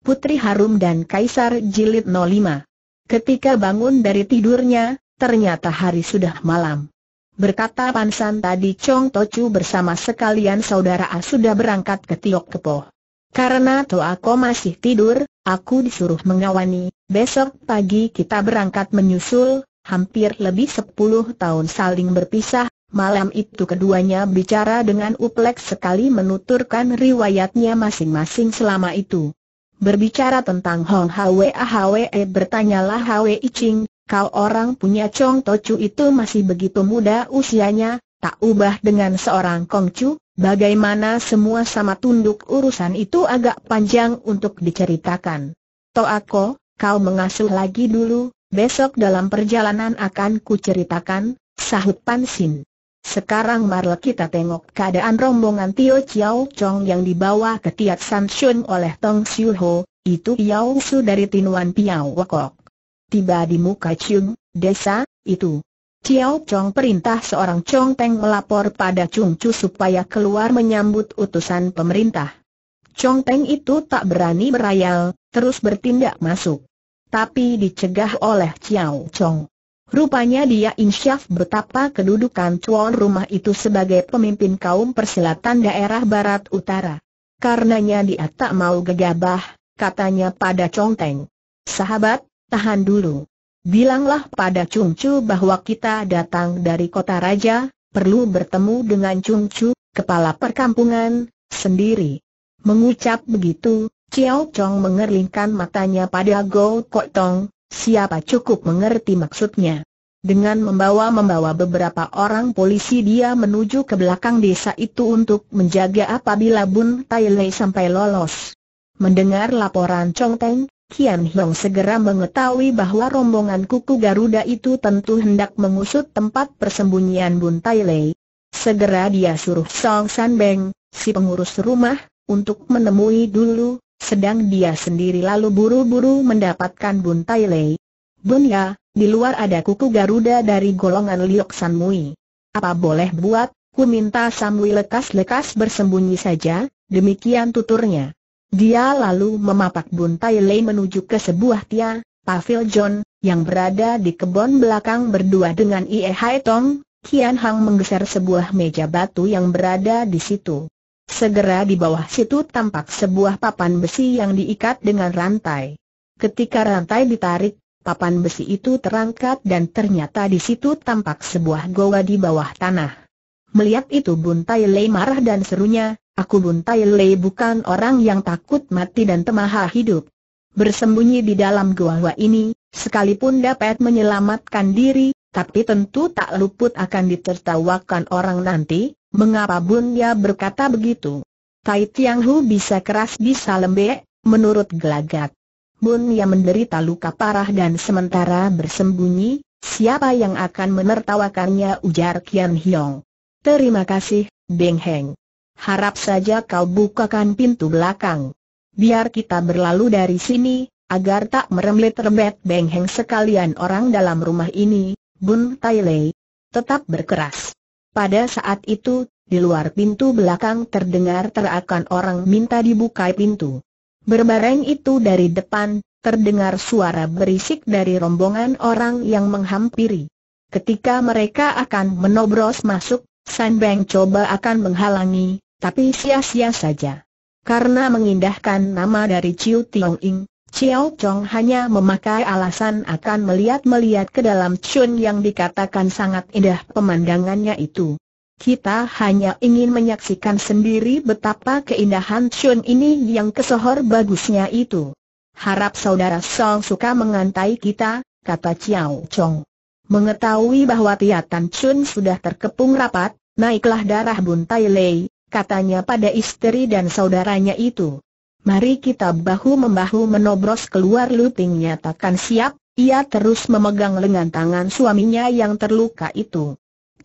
Putri Harum dan Kaisar Jilid 05. Ketika bangun dari tidurnya, ternyata hari sudah malam. Berkata Pansan tadi Chong Tochu bersama sekalian saudara A sudah berangkat ke Tiok Kepoh. Karena Toako masih tidur, aku disuruh mengawani, besok pagi kita berangkat menyusul, hampir lebih 10 tahun saling berpisah, Malam itu keduanya bicara dengan uplek sekali menuturkan riwayatnya masing-masing selama itu. Berbicara tentang Hong Hwe Hwe bertanyalah Hwe Ching, kau orang punya Chong Tochu itu masih begitu muda usianya, tak ubah dengan seorang Kong bagaimana semua sama tunduk urusan itu agak panjang untuk diceritakan. Toako, kau mengasuh lagi dulu, besok dalam perjalanan akan kuceritakan, sahut Pan Sin. Sekarang marilah kita tengok keadaan rombongan Tio Chiao Chong yang dibawa ke Tiat San Shun oleh Tong Siu Ho, itu Yao Su dari Tinuan Piao Wokok. Tiba di muka Chung, desa, itu. Chiao Chong perintah seorang Chong Teng melapor pada Chung Chu supaya keluar menyambut utusan pemerintah. Chong Teng itu tak berani berayal, terus bertindak masuk. Tapi dicegah oleh Chiao Chong. Rupanya dia insyaf betapa kedudukan cuan rumah itu sebagai pemimpin kaum persilatan daerah barat utara. Karenanya dia tak mau gegabah, katanya pada Teng. Sahabat, tahan dulu. Bilanglah pada Chung Chu bahwa kita datang dari kota raja, perlu bertemu dengan Chung Chu, kepala perkampungan, sendiri. Mengucap begitu, Chiao Chong mengerlingkan matanya pada Go Kok Tong, Siapa cukup mengerti maksudnya. Dengan membawa-membawa beberapa orang polisi dia menuju ke belakang desa itu untuk menjaga apabila Bun Tai Lei sampai lolos. Mendengar laporan Chong Teng, Kian Hiong segera mengetahui bahwa rombongan kuku Garuda itu tentu hendak mengusut tempat persembunyian Bun Tai Lei. Segera dia suruh Song San Beng, si pengurus rumah, untuk menemui dulu, sedang dia sendiri lalu buru-buru mendapatkan Bun Tai Lei. Bun ya, di luar ada kuku Garuda dari golongan Liok San Mui. Apa boleh buat, ku minta Samui lekas-lekas bersembunyi saja, demikian tuturnya. Dia lalu memapak Bun Tai Lei menuju ke sebuah tia, Pavil John, yang berada di kebun belakang berdua dengan Ie Hai Tong, Kian Hang menggeser sebuah meja batu yang berada di situ. Segera di bawah situ tampak sebuah papan besi yang diikat dengan rantai. Ketika rantai ditarik, papan besi itu terangkat dan ternyata di situ tampak sebuah goa di bawah tanah. Melihat itu Tai Lei marah dan serunya, aku Tai Lei bukan orang yang takut mati dan temaha hidup. Bersembunyi di dalam goa ini, sekalipun dapat menyelamatkan diri, tapi tentu tak luput akan ditertawakan orang nanti, Mengapa Bun Ya berkata begitu? Tai Tiang Hu bisa keras bisa lembek, menurut gelagat. Bun Ya menderita luka parah dan sementara bersembunyi, siapa yang akan menertawakannya ujar Kian Hiong. Terima kasih, Beng Heng. Harap saja kau bukakan pintu belakang. Biar kita berlalu dari sini, agar tak meremlet terbet Beng Heng sekalian orang dalam rumah ini, Bun Tai Lei. Tetap berkeras. Pada saat itu, di luar pintu belakang terdengar terakan orang minta dibuka pintu. Berbareng itu dari depan, terdengar suara berisik dari rombongan orang yang menghampiri. Ketika mereka akan menobros masuk, San Beng coba akan menghalangi, tapi sia-sia saja. Karena mengindahkan nama dari Ciu Tiong Ing, Chiao Chong hanya memakai alasan akan melihat-melihat ke dalam Chun yang dikatakan sangat indah pemandangannya itu. Kita hanya ingin menyaksikan sendiri betapa keindahan Chun ini yang kesohor bagusnya itu. Harap saudara Song suka mengantai kita, kata Chiao Chong. Mengetahui bahwa Tiatan Chun sudah terkepung rapat, naiklah darah Bun Tai Lei, katanya pada istri dan saudaranya itu. Mari kita bahu-membahu menobros keluar lutingnya. nyatakan siap, ia terus memegang lengan tangan suaminya yang terluka itu.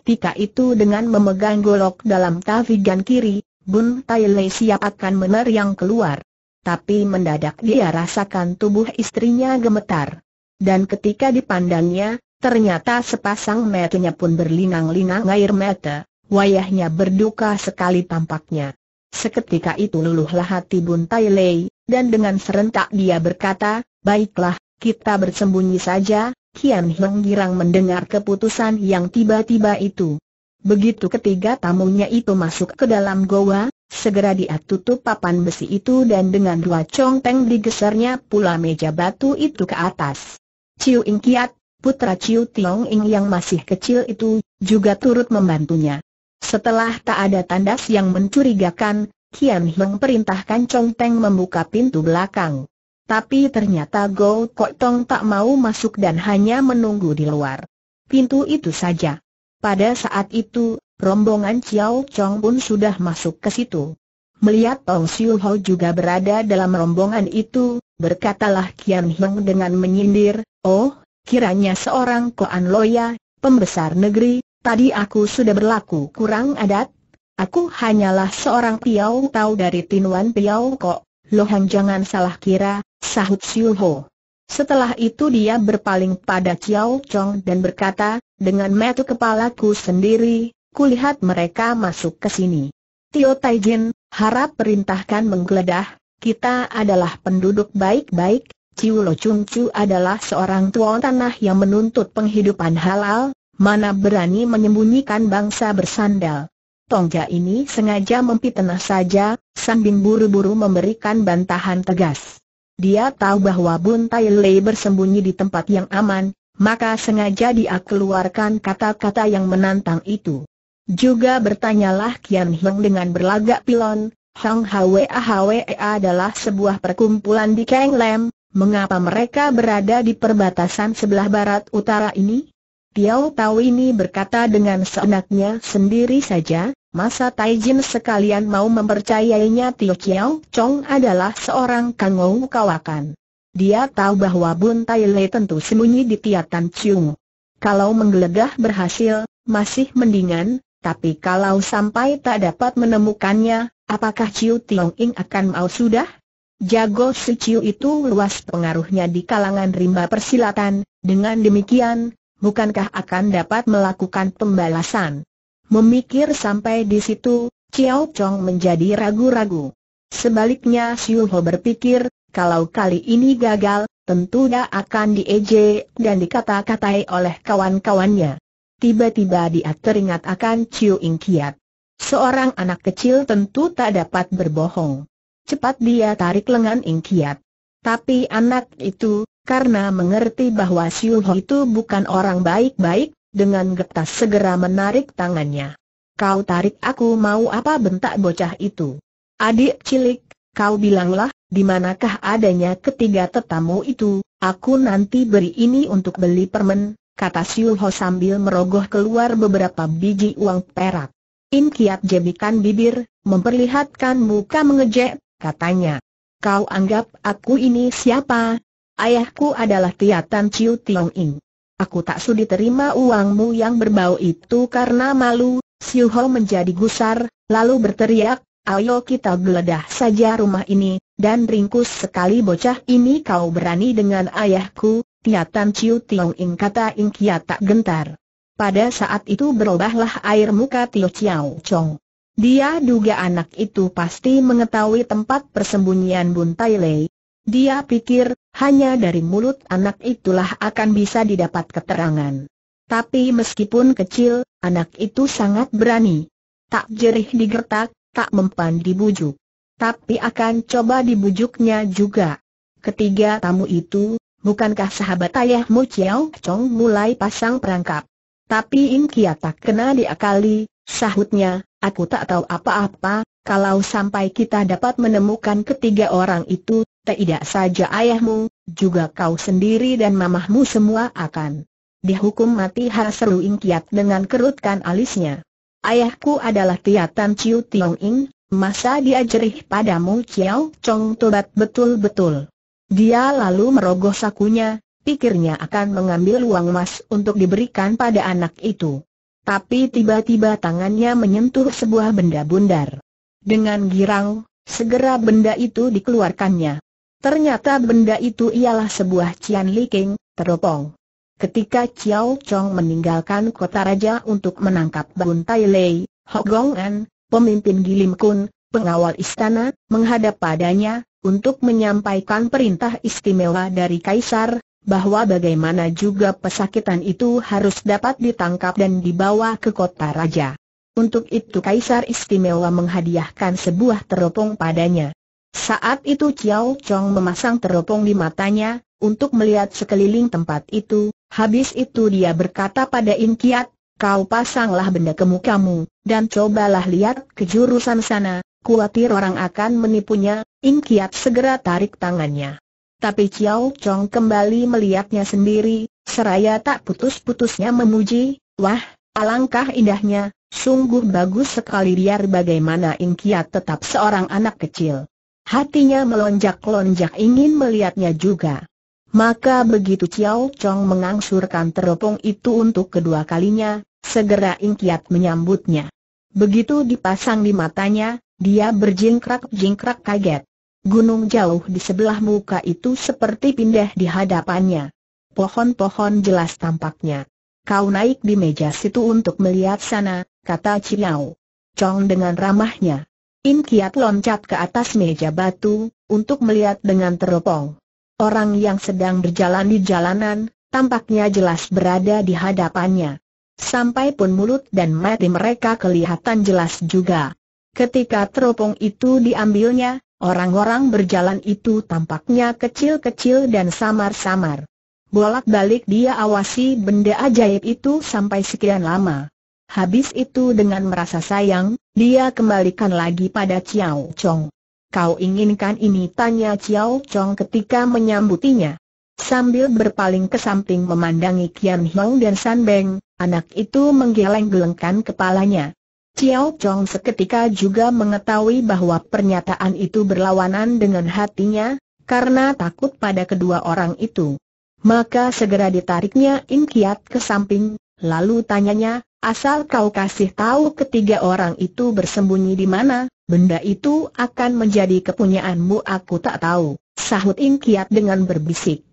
Tika itu dengan memegang golok dalam tavigan kiri, Bun Tai siap akan menerjang keluar. Tapi mendadak dia rasakan tubuh istrinya gemetar. Dan ketika dipandangnya, ternyata sepasang matanya pun berlinang-linang air mata, wayahnya berduka sekali tampaknya. Seketika itu luluhlah hati Bun Tai Lei, dan dengan serentak dia berkata, Baiklah, kita bersembunyi saja, Kian Heng girang mendengar keputusan yang tiba-tiba itu. Begitu ketiga tamunya itu masuk ke dalam goa, segera dia tutup papan besi itu dan dengan dua congpeng digesernya pula meja batu itu ke atas. Ciu Ing Kiat, putra Ciu Tiong Ing yang masih kecil itu, juga turut membantunya. Setelah tak ada tandas yang mencurigakan, Kian Heng perintahkan Chong Teng membuka pintu belakang. Tapi ternyata Go Kok Tong tak mau masuk dan hanya menunggu di luar. Pintu itu saja. Pada saat itu, rombongan Chiao Chong pun sudah masuk ke situ. Melihat Tong Siu Ho juga berada dalam rombongan itu, berkatalah Kian Heng dengan menyindir, Oh, kiranya seorang Koan Loya, pembesar negeri, Tadi aku sudah berlaku kurang adat. Aku hanyalah seorang piau tahu dari tinuan piau kok. Lohan jangan salah kira, sahut Siu Ho. Setelah itu dia berpaling pada Chiao Chong dan berkata, dengan metu kepalaku sendiri, kulihat mereka masuk ke sini. Tio Taijin, harap perintahkan menggeledah, kita adalah penduduk baik-baik, Ciu Lo Chung Chu adalah seorang tuan tanah yang menuntut penghidupan halal, mana berani menyembunyikan bangsa bersandal. Tongja ini sengaja mempitnah saja, sambil buru-buru memberikan bantahan tegas. Dia tahu bahwa Bun Tai Lei bersembunyi di tempat yang aman, maka sengaja dia keluarkan kata-kata yang menantang itu. Juga bertanyalah Kian Heng dengan berlagak pilon, Hang Hwe Hwe adalah sebuah perkumpulan di Kang Lam, mengapa mereka berada di perbatasan sebelah barat utara ini? Tiao Tao ini berkata dengan seenaknya sendiri saja, masa Taijin sekalian mau mempercayainya Tio Kiao Chong adalah seorang kangou kawakan. Dia tahu bahwa Bun Tai Le tentu sembunyi di Tiatan Chiung. Kalau menggeledah berhasil, masih mendingan, tapi kalau sampai tak dapat menemukannya, apakah Chiu Tiong Ing akan mau sudah? Jago Chiu itu luas pengaruhnya di kalangan rimba persilatan, dengan demikian, bukankah akan dapat melakukan pembalasan? Memikir sampai di situ, Chiao Chong menjadi ragu-ragu. Sebaliknya Xiu Ho berpikir, kalau kali ini gagal, tentu dia akan diejek dan dikata-katai oleh kawan-kawannya. Tiba-tiba dia teringat akan Chiu Ing Kiat. Seorang anak kecil tentu tak dapat berbohong. Cepat dia tarik lengan Ing Kiat. Tapi anak itu, karena mengerti bahwa Siu Ho itu bukan orang baik-baik, dengan getas segera menarik tangannya. Kau tarik aku mau apa bentak bocah itu? Adik cilik, kau bilanglah, di manakah adanya ketiga tetamu itu, aku nanti beri ini untuk beli permen, kata Siu Ho sambil merogoh keluar beberapa biji uang perak. In Kiat jebikan bibir, memperlihatkan muka mengejek, katanya. Kau anggap aku ini siapa, Ayahku adalah Tiatan Chiu Tiong Ing. Aku tak sudi terima uangmu yang berbau itu karena malu, Siu Ho menjadi gusar, lalu berteriak, ayo kita geledah saja rumah ini, dan ringkus sekali bocah ini kau berani dengan ayahku, Tiatan Chiu Tiong Ing kata Ing Kia tak gentar. Pada saat itu berubahlah air muka Tio Chiao Chong. Dia duga anak itu pasti mengetahui tempat persembunyian Bun Tai Lei, dia pikir, hanya dari mulut anak itulah akan bisa didapat keterangan. Tapi meskipun kecil, anak itu sangat berani. Tak jerih digertak, tak mempan dibujuk. Tapi akan coba dibujuknya juga. Ketiga tamu itu, bukankah sahabat ayahmu Ciao Chong mulai pasang perangkap? Tapi In Kia tak kena diakali, sahutnya, aku tak tahu apa-apa, kalau sampai kita dapat menemukan ketiga orang itu, tidak saja ayahmu, juga kau sendiri dan mamahmu semua akan dihukum mati Haseru Ing Kiat dengan kerutkan alisnya. Ayahku adalah Tiatan Ciu Tiong Ing, masa dia padamu Ciao Chong Tobat betul-betul. Dia lalu merogoh sakunya, pikirnya akan mengambil uang emas untuk diberikan pada anak itu. Tapi tiba-tiba tangannya menyentuh sebuah benda bundar. Dengan girang, segera benda itu dikeluarkannya. Ternyata benda itu ialah sebuah Cian Liking, teropong. Ketika Chiao Chong meninggalkan kota raja untuk menangkap Bun Tai Lei, Ho Gong An, pemimpin Gilim Kun, pengawal istana, menghadap padanya, untuk menyampaikan perintah istimewa dari Kaisar, bahwa bagaimana juga pesakitan itu harus dapat ditangkap dan dibawa ke kota raja. Untuk itu Kaisar istimewa menghadiahkan sebuah teropong padanya. Saat itu Chiao Chong memasang teropong di matanya, untuk melihat sekeliling tempat itu, habis itu dia berkata pada In Kiat, kau pasanglah benda ke mukamu, dan cobalah lihat ke jurusan sana, kuatir orang akan menipunya, In Kiat segera tarik tangannya. Tapi Chiao Chong kembali melihatnya sendiri, seraya tak putus-putusnya memuji, wah, alangkah indahnya, sungguh bagus sekali biar bagaimana In Kiat tetap seorang anak kecil. Hatinya melonjak-lonjak ingin melihatnya juga. Maka begitu Chiao Chong mengangsurkan teropong itu untuk kedua kalinya, segera Kiat menyambutnya. Begitu dipasang di matanya, dia berjingkrak-jingkrak kaget. Gunung jauh di sebelah muka itu seperti pindah di hadapannya. Pohon-pohon jelas tampaknya. Kau naik di meja situ untuk melihat sana, kata Chiao. Chong dengan ramahnya. In Kiat loncat ke atas meja batu, untuk melihat dengan teropong. Orang yang sedang berjalan di jalanan, tampaknya jelas berada di hadapannya. Sampai pun mulut dan mati mereka kelihatan jelas juga. Ketika teropong itu diambilnya, orang-orang berjalan itu tampaknya kecil-kecil dan samar-samar. Bolak-balik dia awasi benda ajaib itu sampai sekian lama. Habis itu dengan merasa sayang, dia kembalikan lagi pada Chiao Chong. Kau inginkan ini tanya Chiao Chong ketika menyambutinya. Sambil berpaling ke samping memandangi Kian Hong dan San Beng, anak itu menggeleng-gelengkan kepalanya. Chiao Chong seketika juga mengetahui bahwa pernyataan itu berlawanan dengan hatinya, karena takut pada kedua orang itu. Maka segera ditariknya In Kiat ke samping, lalu tanyanya, Asal kau kasih tahu ketiga orang itu bersembunyi di mana, benda itu akan menjadi kepunyaanmu aku tak tahu, sahut Ing Kiat dengan berbisik.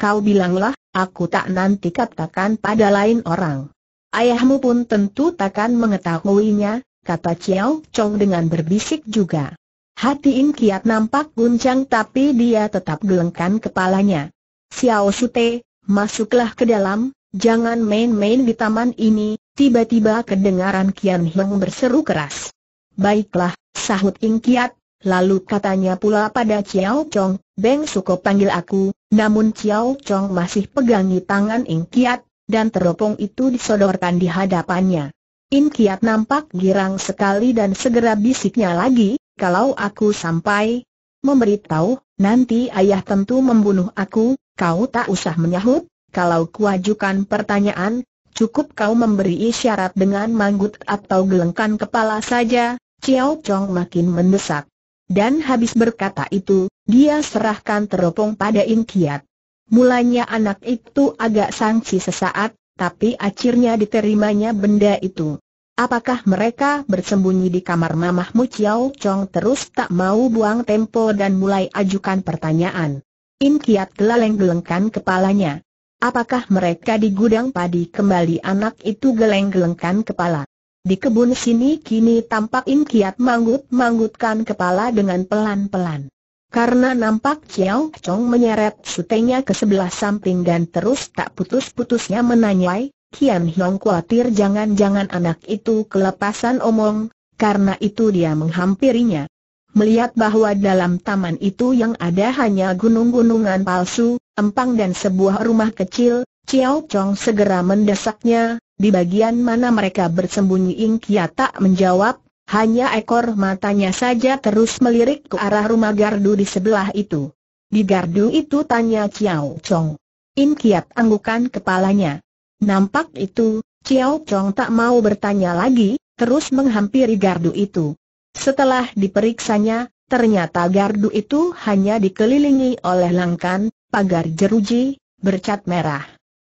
Kau bilanglah, aku tak nanti katakan pada lain orang. Ayahmu pun tentu takkan mengetahuinya, kata Chiao Chong dengan berbisik juga. Hati Ing Kiat nampak guncang tapi dia tetap gelengkan kepalanya. Xiao Sute, masuklah ke dalam, Jangan main-main di taman ini, tiba-tiba kedengaran Kian Heng berseru keras. Baiklah, sahut Ing Kiat, lalu katanya pula pada Chiao Chong, Beng Suko panggil aku, namun Chiao Chong masih pegangi tangan Ing Kiat, dan teropong itu disodorkan di hadapannya. Ing Kiat nampak girang sekali dan segera bisiknya lagi, kalau aku sampai memberitahu, nanti ayah tentu membunuh aku, kau tak usah menyahut, kalau kuajukan pertanyaan, cukup kau memberi isyarat dengan manggut atau gelengkan kepala saja, Chiao Chong makin mendesak. Dan habis berkata itu, dia serahkan teropong pada Inkiat. Mulanya anak itu agak sangsi sesaat, tapi akhirnya diterimanya benda itu. Apakah mereka bersembunyi di kamar mamahmu? Mu Chiao Chong terus tak mau buang tempo dan mulai ajukan pertanyaan. Inkiat Kiat geleng-gelengkan kepalanya. Apakah mereka di gudang padi kembali anak itu geleng-gelengkan kepala. Di kebun sini kini tampak Im Kiat manggut-manggutkan kepala dengan pelan-pelan. Karena nampak Chiao Chong menyeret sutenya ke sebelah samping dan terus tak putus-putusnya menanyai, Kian Hiong khawatir jangan-jangan anak itu kelepasan omong, karena itu dia menghampirinya melihat bahwa dalam taman itu yang ada hanya gunung-gunungan palsu, empang dan sebuah rumah kecil, Chiao Chong segera mendesaknya, di bagian mana mereka bersembunyi Ing Kia tak menjawab, hanya ekor matanya saja terus melirik ke arah rumah gardu di sebelah itu. Di gardu itu tanya Chiao Chong. In Kiat anggukan kepalanya. Nampak itu, Chiao Chong tak mau bertanya lagi, terus menghampiri gardu itu. Setelah diperiksanya, ternyata gardu itu hanya dikelilingi oleh langkan, pagar jeruji, bercat merah.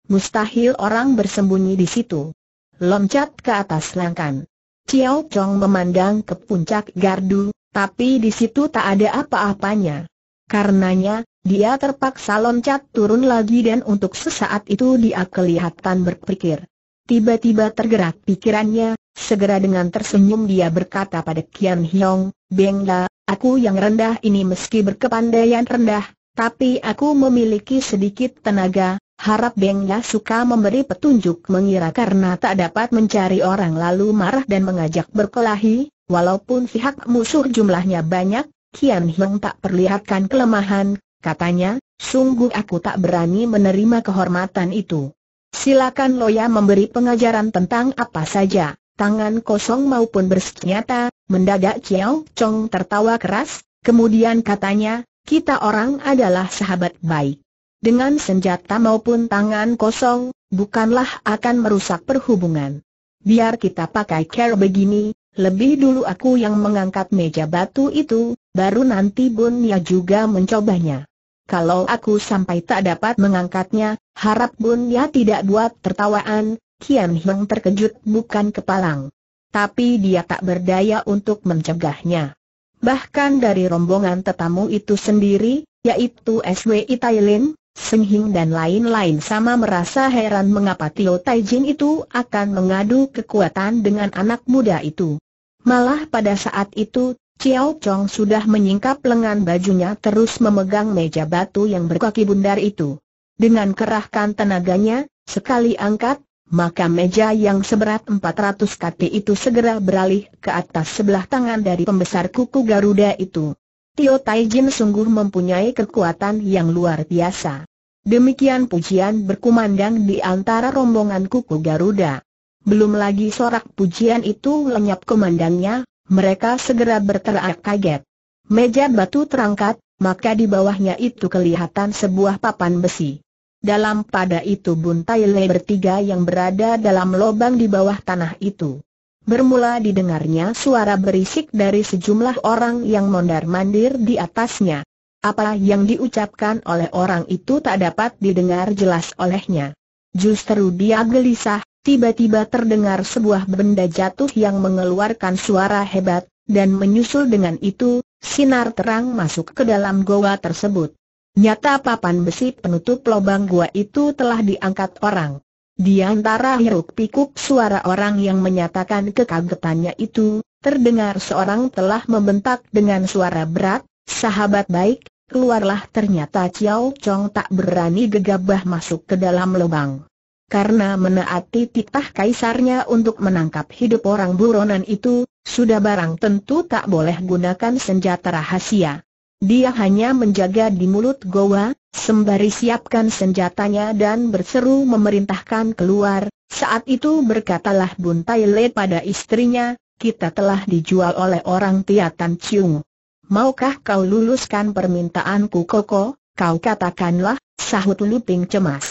Mustahil orang bersembunyi di situ. Loncat ke atas langkan. Ciao Chong memandang ke puncak gardu, tapi di situ tak ada apa-apanya. Karenanya, dia terpaksa loncat turun lagi dan untuk sesaat itu dia kelihatan berpikir. Tiba-tiba tergerak pikirannya, segera dengan tersenyum dia berkata pada Kian Hiong, Bengda, aku yang rendah ini meski berkepandaian rendah, tapi aku memiliki sedikit tenaga, harap Bengda suka memberi petunjuk mengira karena tak dapat mencari orang lalu marah dan mengajak berkelahi, walaupun pihak musuh jumlahnya banyak, Kian Hiong tak perlihatkan kelemahan, katanya, sungguh aku tak berani menerima kehormatan itu. Silakan Loya memberi pengajaran tentang apa saja, tangan kosong maupun bersenjata. Mendadak Chiao Chong tertawa keras, kemudian katanya, kita orang adalah sahabat baik. Dengan senjata maupun tangan kosong, bukanlah akan merusak perhubungan. Biar kita pakai care begini, lebih dulu aku yang mengangkat meja batu itu, baru nanti Bunya juga mencobanya. Kalau aku sampai tak dapat mengangkatnya, harap ya tidak buat tertawaan, Kian Heng terkejut bukan kepalang. Tapi dia tak berdaya untuk mencegahnya. Bahkan dari rombongan tetamu itu sendiri, yaitu SWI Thailand, Seng Hing dan lain-lain sama merasa heran mengapa Tio Tai Jin itu akan mengadu kekuatan dengan anak muda itu. Malah pada saat itu, Xiao Chong sudah menyingkap lengan bajunya terus memegang meja batu yang berkaki bundar itu. Dengan kerahkan tenaganya, sekali angkat, maka meja yang seberat 400 kati itu segera beralih ke atas sebelah tangan dari pembesar kuku Garuda itu. Tio Taijin sungguh mempunyai kekuatan yang luar biasa. Demikian pujian berkumandang di antara rombongan kuku Garuda. Belum lagi sorak pujian itu lenyap kumandangnya, mereka segera berteriak kaget. Meja batu terangkat, maka di bawahnya itu kelihatan sebuah papan besi. Dalam pada itu buntai le bertiga yang berada dalam lubang di bawah tanah itu. Bermula didengarnya suara berisik dari sejumlah orang yang mondar-mandir di atasnya. Apa yang diucapkan oleh orang itu tak dapat didengar jelas olehnya. Justru dia gelisah, tiba-tiba terdengar sebuah benda jatuh yang mengeluarkan suara hebat, dan menyusul dengan itu, sinar terang masuk ke dalam goa tersebut. Nyata papan besi penutup lubang gua itu telah diangkat orang. Di antara hiruk pikuk suara orang yang menyatakan kekagetannya itu, terdengar seorang telah membentak dengan suara berat, sahabat baik, keluarlah ternyata Chiao Chong tak berani gegabah masuk ke dalam lubang karena menaati titah kaisarnya untuk menangkap hidup orang buronan itu, sudah barang tentu tak boleh gunakan senjata rahasia. Dia hanya menjaga di mulut goa, sembari siapkan senjatanya dan berseru memerintahkan keluar. Saat itu berkatalah Bun Tai Le pada istrinya, kita telah dijual oleh orang Tiatan Ciung. Maukah kau luluskan permintaanku Koko? Kau katakanlah, sahut Luping cemas.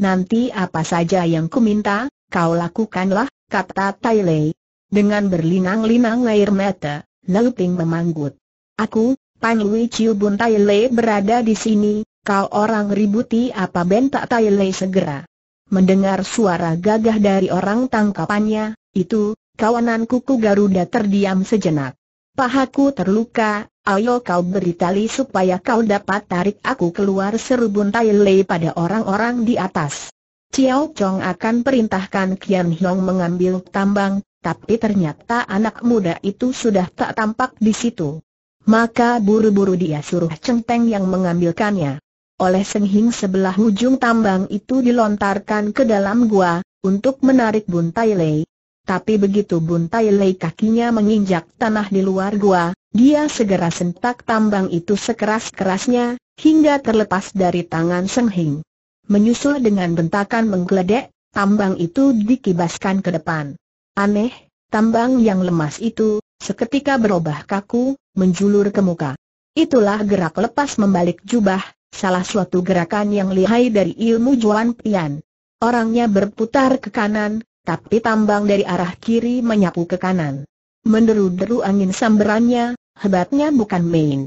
Nanti apa saja yang kuminta, kau lakukanlah, kata Tai Lei. Dengan berlinang-linang air mata, Lau Ping memanggut. Aku, Pan Lui Chiu Bun Tai Lei berada di sini, kau orang ributi apa bentak Tai Lei segera. Mendengar suara gagah dari orang tangkapannya, itu, kawanan kuku Garuda terdiam sejenak. Pahaku terluka, Ayo kau beri tali supaya kau dapat tarik aku keluar seru Tai Lei pada orang-orang di atas. Ciao Chong akan perintahkan Kian Hiong mengambil tambang, tapi ternyata anak muda itu sudah tak tampak di situ. Maka buru-buru dia suruh Cheng Teng yang mengambilkannya. Oleh Seng Hing sebelah ujung tambang itu dilontarkan ke dalam gua, untuk menarik bun Tai Lei. Tapi begitu bun Tai Lei kakinya menginjak tanah di luar gua, dia segera sentak tambang itu sekeras-kerasnya, hingga terlepas dari tangan Seng Hing. Menyusul dengan bentakan menggeledek, tambang itu dikibaskan ke depan. Aneh, tambang yang lemas itu, seketika berubah kaku, menjulur ke muka. Itulah gerak lepas membalik jubah, salah suatu gerakan yang lihai dari ilmu Juan Pian. Orangnya berputar ke kanan, tapi tambang dari arah kiri menyapu ke kanan. Menderu-deru angin samberannya, hebatnya bukan main.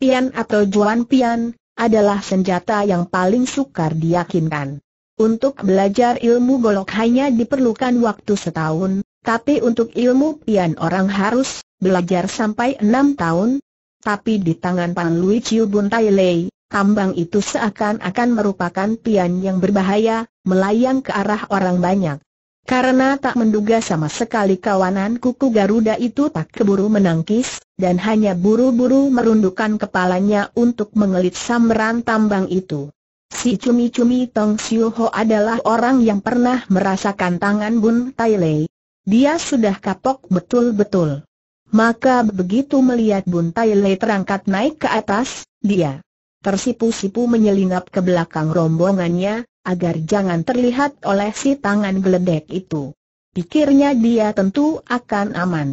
Pian atau Juan Pian, adalah senjata yang paling sukar diyakinkan. Untuk belajar ilmu golok hanya diperlukan waktu setahun, tapi untuk ilmu pian orang harus belajar sampai enam tahun. Tapi di tangan Pan Lui Chiu Bun Tai Lei, tambang itu seakan-akan merupakan pian yang berbahaya, melayang ke arah orang banyak. Karena tak menduga sama sekali kawanan kuku Garuda itu tak keburu menangkis, dan hanya buru-buru merundukkan kepalanya untuk mengelit samran tambang itu. Si cumi-cumi Tong Siu Ho adalah orang yang pernah merasakan tangan Bun Tai Lei. Dia sudah kapok betul-betul. Maka begitu melihat Bun Tai Lei terangkat naik ke atas, dia tersipu-sipu menyelinap ke belakang rombongannya, agar jangan terlihat oleh si tangan geledek itu. Pikirnya dia tentu akan aman.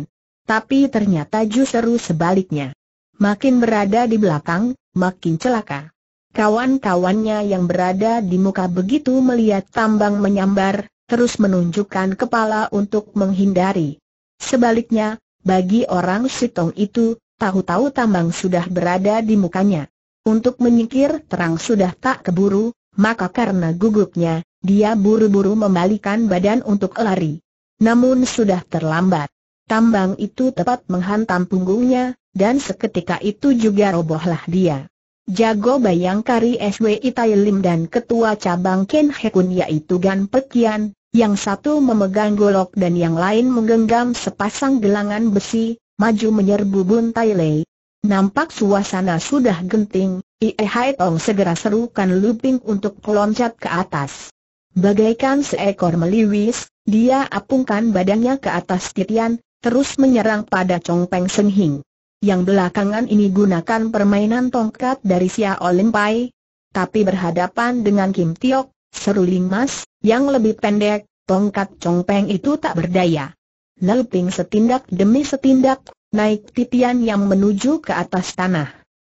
Tapi ternyata justru sebaliknya. Makin berada di belakang, makin celaka. Kawan-kawannya yang berada di muka begitu melihat tambang menyambar, terus menunjukkan kepala untuk menghindari. Sebaliknya, bagi orang Sitong itu, tahu-tahu tambang sudah berada di mukanya. Untuk menyingkir terang sudah tak keburu, maka karena gugupnya, dia buru-buru membalikan badan untuk lari. Namun sudah terlambat. Tambang itu tepat menghantam punggungnya, dan seketika itu juga robohlah dia. Jago Bayangkari SWI Tai Lim dan Ketua Cabang Ken Hekun yaitu Gan Pekian, yang satu memegang golok dan yang lain menggenggam sepasang gelangan besi, maju menyerbu Bun Tai Lei. Nampak suasana sudah genting, Ie Hai Tong segera serukan Luping untuk loncat ke atas. Bagaikan seekor meliwis, dia apungkan badannya ke atas titian, terus menyerang pada Chong Peng Seng Hing. Yang belakangan ini gunakan permainan tongkat dari Xiao Lin Pai, tapi berhadapan dengan Kim Tiok, Seru Ling Mas, yang lebih pendek, tongkat Chong Peng itu tak berdaya. Lalu setindak demi setindak, naik titian yang menuju ke atas tanah.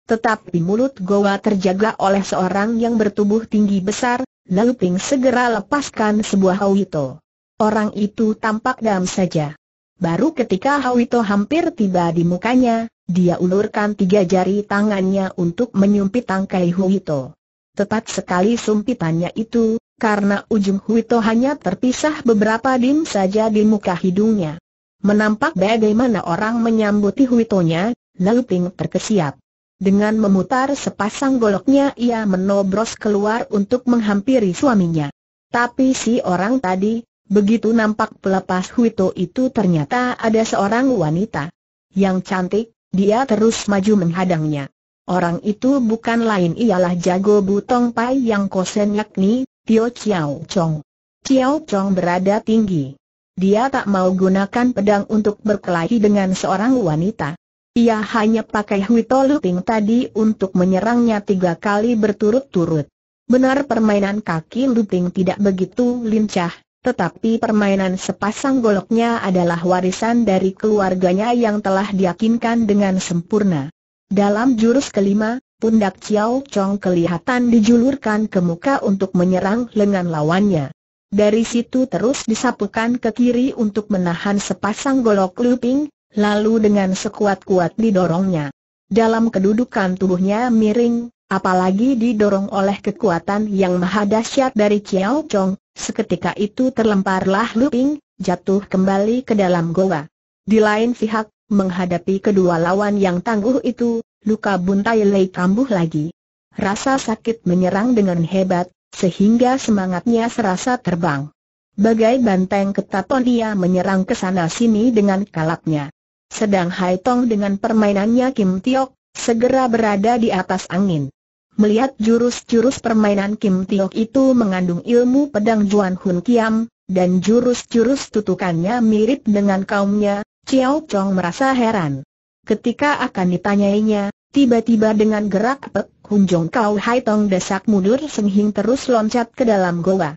Tetapi mulut Goa terjaga oleh seorang yang bertubuh tinggi besar, lalu segera lepaskan sebuah hawito. Orang itu tampak dam saja. Baru ketika Hawito hampir tiba di mukanya, dia ulurkan tiga jari tangannya untuk menyumpit tangkai Huito. Tepat sekali sumpitannya itu, karena ujung Huito hanya terpisah beberapa dim saja di muka hidungnya. Menampak bagaimana orang menyambut Huitonya, Lalu Ping terkesiap. Dengan memutar sepasang goloknya ia menobros keluar untuk menghampiri suaminya. Tapi si orang tadi, Begitu nampak pelepas Huito itu ternyata ada seorang wanita yang cantik, dia terus maju menghadangnya. Orang itu bukan lain ialah Jago Butong Pai yang kosen yakni Tio Chiao Chong. Chiao Chong berada tinggi. Dia tak mau gunakan pedang untuk berkelahi dengan seorang wanita. Ia hanya pakai Huito Luting tadi untuk menyerangnya tiga kali berturut-turut. Benar permainan kaki Luting tidak begitu lincah, tetapi permainan sepasang goloknya adalah warisan dari keluarganya yang telah diyakinkan dengan sempurna. Dalam jurus kelima, pundak Chiao Chong kelihatan dijulurkan ke muka untuk menyerang lengan lawannya. Dari situ terus disapukan ke kiri untuk menahan sepasang golok looping, lalu dengan sekuat-kuat didorongnya. Dalam kedudukan tubuhnya miring, apalagi didorong oleh kekuatan yang maha dahsyat dari Chiao Chong, Seketika itu terlemparlah Luping, jatuh kembali ke dalam goa. Di lain pihak, menghadapi kedua lawan yang tangguh itu, luka buntai Lei kambuh lagi. Rasa sakit menyerang dengan hebat, sehingga semangatnya serasa terbang. Bagai banteng ketaton ia menyerang ke sana sini dengan kalapnya. Sedang Hai Tong dengan permainannya Kim Tiok, segera berada di atas angin. Melihat jurus-jurus permainan Kim Tiok itu mengandung ilmu pedang Juan Hun Kiam, dan jurus-jurus tutukannya mirip dengan kaumnya, Chiao Chong merasa heran. Ketika akan ditanyainya, tiba-tiba dengan gerak pek, Jong Kau Hai Tong desak mundur Seng Hing terus loncat ke dalam goa.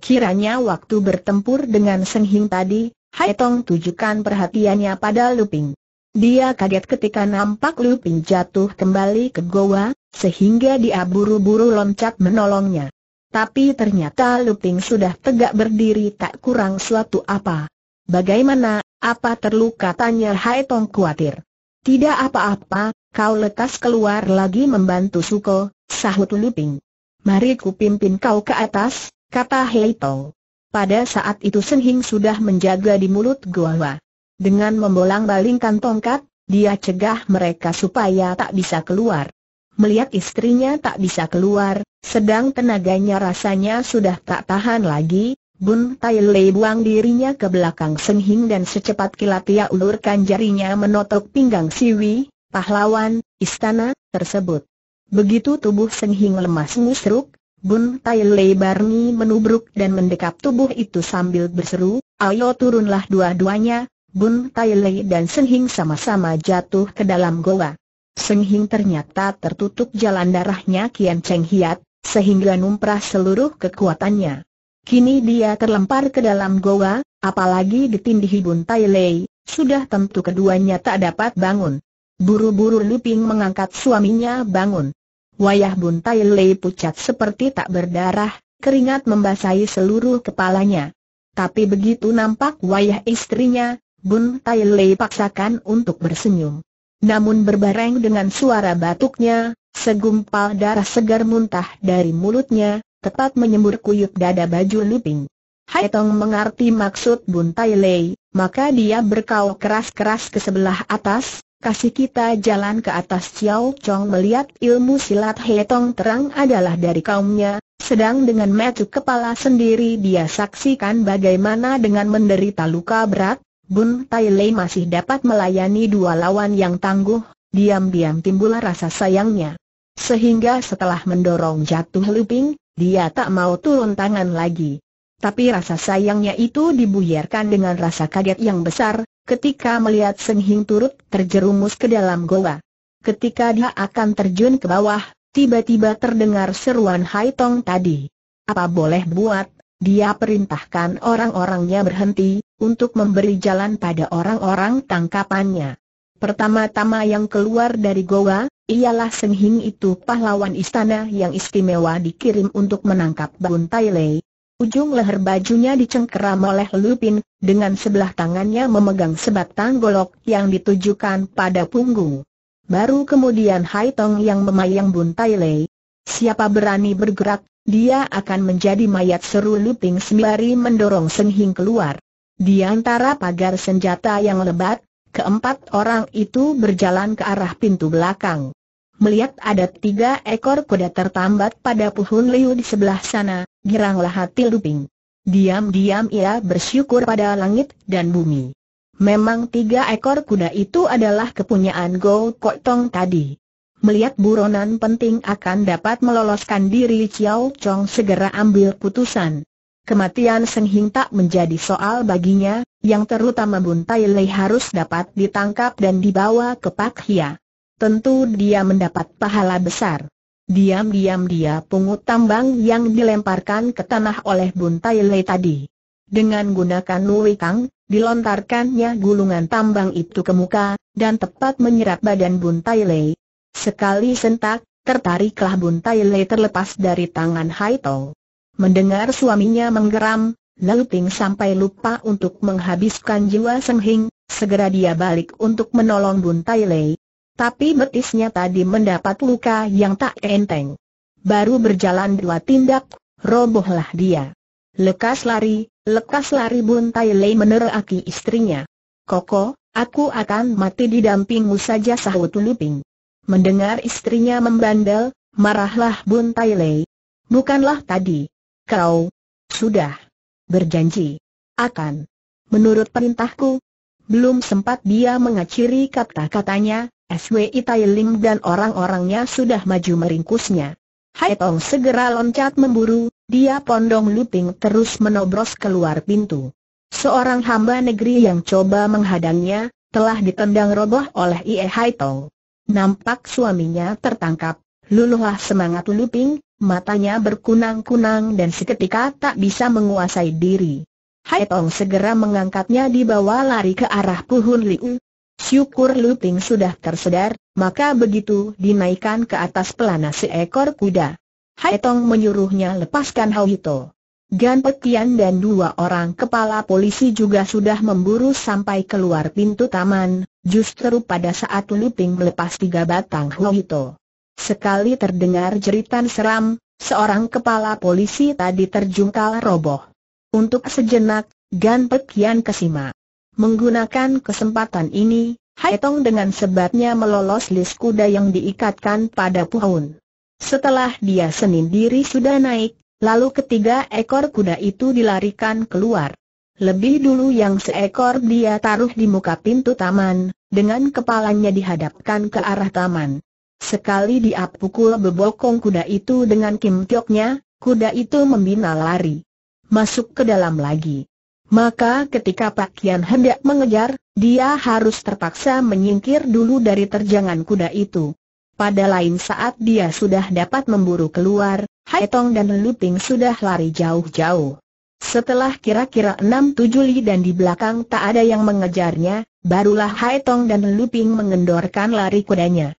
Kiranya waktu bertempur dengan Seng Hing tadi, Hai Tong tujukan perhatiannya pada Luping. Dia kaget ketika nampak Lupin jatuh kembali ke goa, sehingga dia buru-buru loncat menolongnya. Tapi ternyata Lupin sudah tegak berdiri tak kurang suatu apa. Bagaimana, apa terluka tanya Hai Tong khawatir. Tidak apa-apa, kau lekas keluar lagi membantu Suko, sahut Lupin. Mari ku pimpin kau ke atas, kata Hai Tong. Pada saat itu Senhing sudah menjaga di mulut goa. Dengan membolang-balingkan tongkat, dia cegah mereka supaya tak bisa keluar. Melihat istrinya tak bisa keluar, sedang tenaganya rasanya sudah tak tahan lagi, Bun Tai Lei buang dirinya ke belakang senghing dan secepat kilat ia ulurkan jarinya menotok pinggang Siwi, pahlawan, istana, tersebut. Begitu tubuh senghing lemas ngusruk, Bun Tai Lei Barni menubruk dan mendekap tubuh itu sambil berseru, ayo turunlah dua-duanya, Bun Tai Lei dan Senghing sama-sama jatuh ke dalam goa. Senghing ternyata tertutup jalan darahnya Kian Cheng Hiat, sehingga numprah seluruh kekuatannya. Kini dia terlempar ke dalam goa, apalagi ditindihi Bun Tai Lei, sudah tentu keduanya tak dapat bangun. Buru-buru Luping mengangkat suaminya bangun. Wayah Bun Tai Lei pucat seperti tak berdarah, keringat membasahi seluruh kepalanya. Tapi begitu nampak wayah istrinya, Bun Tai Lei paksakan untuk bersenyum. Namun berbareng dengan suara batuknya, segumpal darah segar muntah dari mulutnya, tepat menyembur kuyup dada baju Luping. Hai Tong mengerti maksud Bun Tai Lei, maka dia berkau keras-keras ke sebelah atas, kasih kita jalan ke atas Xiao Chong melihat ilmu silat Hetong terang adalah dari kaumnya, sedang dengan metu kepala sendiri dia saksikan bagaimana dengan menderita luka berat, Bun Tai Lei masih dapat melayani dua lawan yang tangguh, diam-diam timbul rasa sayangnya. Sehingga setelah mendorong jatuh Luping, dia tak mau turun tangan lagi. Tapi rasa sayangnya itu dibuyarkan dengan rasa kaget yang besar, ketika melihat Seng Hing turut terjerumus ke dalam goa. Ketika dia akan terjun ke bawah, tiba-tiba terdengar seruan Hai Tong tadi. Apa boleh buat, dia perintahkan orang-orangnya berhenti, untuk memberi jalan pada orang-orang tangkapannya. Pertama-tama yang keluar dari goa, ialah Seng Hing itu pahlawan istana yang istimewa dikirim untuk menangkap Bun Tai Lei. Ujung leher bajunya dicengkeram oleh Lupin, dengan sebelah tangannya memegang sebatang golok yang ditujukan pada punggung. Baru kemudian Hai Tong yang memayang Bun Tai Lei. Siapa berani bergerak, dia akan menjadi mayat seru Luping sembari mendorong Seng Hing keluar. Di antara pagar senjata yang lebat, keempat orang itu berjalan ke arah pintu belakang. Melihat ada tiga ekor kuda tertambat pada puhun liu di sebelah sana, giranglah hati Luping. Diam-diam ia bersyukur pada langit dan bumi. Memang tiga ekor kuda itu adalah kepunyaan Go Kok Tong tadi. Melihat buronan penting akan dapat meloloskan diri Chiao Chong segera ambil putusan. Kematian Seng Hing tak menjadi soal baginya, yang terutama Bun Tai Lei harus dapat ditangkap dan dibawa ke Pak Hia. Tentu dia mendapat pahala besar. Diam-diam dia pungut tambang yang dilemparkan ke tanah oleh Bun Tai Lei tadi. Dengan gunakan Lui Kang, dilontarkannya gulungan tambang itu ke muka, dan tepat menyerap badan Bun Tai Lei, Sekali sentak, tertariklah Bun Tai Le terlepas dari tangan Hai Tong. Mendengar suaminya menggeram, Lau Ting sampai lupa untuk menghabiskan jiwa Seng Hing, segera dia balik untuk menolong Bun Tai Lei. Tapi betisnya tadi mendapat luka yang tak enteng. Baru berjalan dua tindak, robohlah dia. Lekas lari, lekas lari Bun Tai Lei meneraki istrinya. Koko, aku akan mati di dampingmu saja sahut Luping. Mendengar istrinya membandel, marahlah Bun Tai Lei. Bukanlah tadi. Kau sudah berjanji akan menurut perintahku. Belum sempat dia mengaciri kata-katanya, SWI Tai Lim dan orang-orangnya sudah maju meringkusnya. Hai Tong segera loncat memburu, dia pondong luping terus menobros keluar pintu. Seorang hamba negeri yang coba menghadangnya, telah ditendang roboh oleh Ie Hai Tong. Nampak suaminya tertangkap, luluhlah semangat Luping, matanya berkunang-kunang dan seketika tak bisa menguasai diri. Hai Tong segera mengangkatnya dibawa lari ke arah Puhun Liu. Syukur Luping sudah tersedar, maka begitu dinaikkan ke atas pelana seekor kuda. Hai Tong menyuruhnya lepaskan Hao Hito. Gan Petian dan dua orang kepala polisi juga sudah memburu sampai keluar pintu taman, Justru pada saat Luping melepas tiga batang Huito. Sekali terdengar jeritan seram, seorang kepala polisi tadi terjungkal roboh. Untuk sejenak, Gan Pekian kesima. Menggunakan kesempatan ini, Haitong dengan sebatnya melolos lis kuda yang diikatkan pada pohon. Setelah dia senin diri sudah naik, lalu ketiga ekor kuda itu dilarikan keluar. Lebih dulu yang seekor dia taruh di muka pintu taman, dengan kepalanya dihadapkan ke arah taman. Sekali dia pukul bebokong kuda itu dengan kimkyoknya, kuda itu membina lari. Masuk ke dalam lagi. Maka ketika Pak Kian hendak mengejar, dia harus terpaksa menyingkir dulu dari terjangan kuda itu. Pada lain saat dia sudah dapat memburu keluar, Haitong dan Luping sudah lari jauh-jauh. Setelah kira-kira enam tujuh li dan di belakang tak ada yang mengejarnya, barulah Hai Tong dan Luping mengendorkan lari kudanya.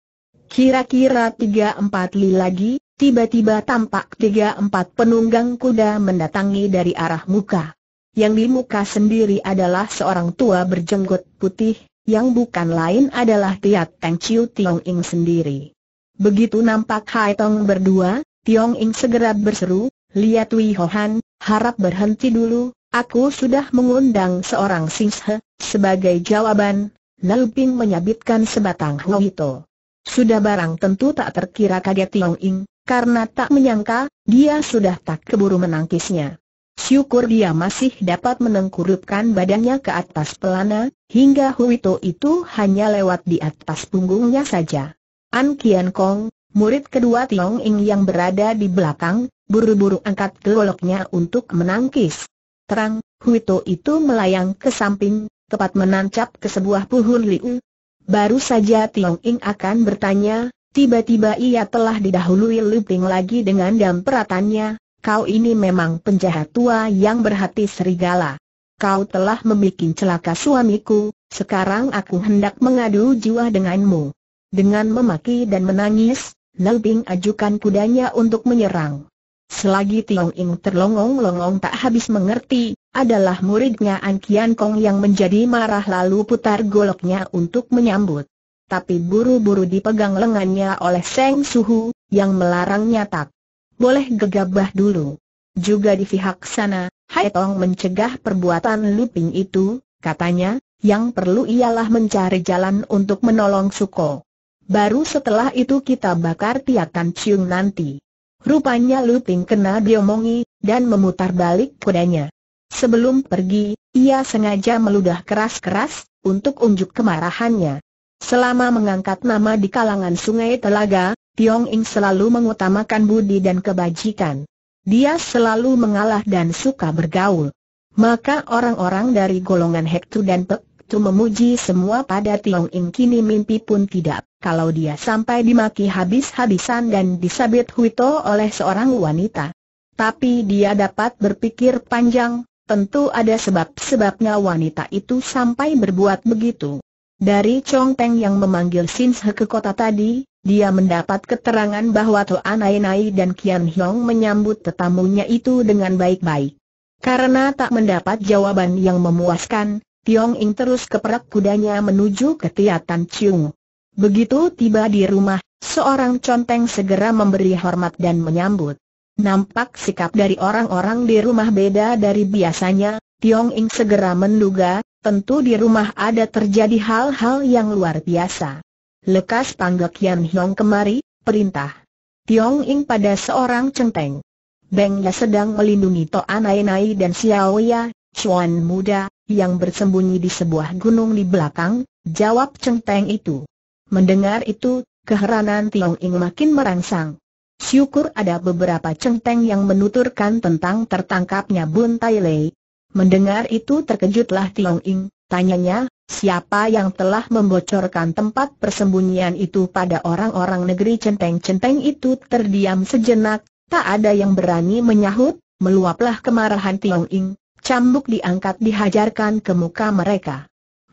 Kira-kira tiga empat li lagi, tiba-tiba tampak tiga empat penunggang kuda mendatangi dari arah muka. Yang di muka sendiri adalah seorang tua berjenggot putih, yang bukan lain adalah Tiat Teng Chiu Tiong Ing sendiri. Begitu nampak Hai Tong berdua, Tiong Ing segera berseru, Lihat Wei Hohan, harap berhenti dulu, aku sudah mengundang seorang Singshe, sebagai jawaban, lalu Ping menyabitkan sebatang Hohito. Sudah barang tentu tak terkira kaget Tiong Ing, karena tak menyangka, dia sudah tak keburu menangkisnya. Syukur dia masih dapat menengkurupkan badannya ke atas pelana, hingga Huito itu hanya lewat di atas punggungnya saja. An Kian Kong, murid kedua Tiong Ing yang berada di belakang, buru-buru angkat geloknya untuk menangkis. Terang, Huito itu melayang ke samping, tepat menancap ke sebuah puhun liu. Baru saja Tiong Ing akan bertanya, tiba-tiba ia telah didahului Liu Ping lagi dengan damperatannya, kau ini memang penjahat tua yang berhati serigala. Kau telah membuat celaka suamiku, sekarang aku hendak mengadu jiwa denganmu. Dengan memaki dan menangis, Nelbing ajukan kudanya untuk menyerang. Selagi Tiong Ing terlongong-longong tak habis mengerti, adalah muridnya An Kian Kong yang menjadi marah lalu putar goloknya untuk menyambut. Tapi buru-buru dipegang lengannya oleh Seng Suhu, yang melarangnya tak boleh gegabah dulu. Juga di pihak sana, Hai Tong mencegah perbuatan Luping itu, katanya, yang perlu ialah mencari jalan untuk menolong Suko. Baru setelah itu kita bakar tiakan cium nanti. Rupanya Luping kena diomongi, dan memutar balik kudanya. Sebelum pergi, ia sengaja meludah keras-keras, untuk unjuk kemarahannya. Selama mengangkat nama di kalangan sungai Telaga, Tiong Ing selalu mengutamakan budi dan kebajikan. Dia selalu mengalah dan suka bergaul. Maka orang-orang dari golongan Hektu dan Pektu memuji semua pada Tiong Ing kini mimpi pun tidak kalau dia sampai dimaki habis-habisan dan disabit Huito oleh seorang wanita. Tapi dia dapat berpikir panjang, tentu ada sebab-sebabnya wanita itu sampai berbuat begitu. Dari Chong Teng yang memanggil Sin Se ke kota tadi, dia mendapat keterangan bahwa Toan Nai Nai dan Kian Hyong menyambut tetamunya itu dengan baik-baik. Karena tak mendapat jawaban yang memuaskan, Tiong Ing terus keperak kudanya menuju ke Tiatan Chiung. Begitu tiba di rumah, seorang conteng segera memberi hormat dan menyambut. Nampak sikap dari orang-orang di rumah beda dari biasanya, Tiong Ing segera menduga, tentu di rumah ada terjadi hal-hal yang luar biasa. Lekas panggil Kian Hiong kemari, perintah. Tiong Ing pada seorang centeng. Beng Ya sedang melindungi Toan Nai Nai dan Xiao Ya, Chuan muda, yang bersembunyi di sebuah gunung di belakang, jawab centeng itu. Mendengar itu, keheranan Tiong Ing makin merangsang. Syukur ada beberapa centeng yang menuturkan tentang tertangkapnya Bun Tai Lei. Mendengar itu terkejutlah Tiong Ing, tanyanya, siapa yang telah membocorkan tempat persembunyian itu pada orang-orang negeri centeng-centeng itu terdiam sejenak, tak ada yang berani menyahut, meluaplah kemarahan Tiong Ing, cambuk diangkat dihajarkan ke muka mereka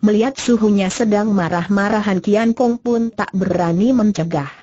melihat suhunya sedang marah-marahan Kian Kong pun tak berani mencegah.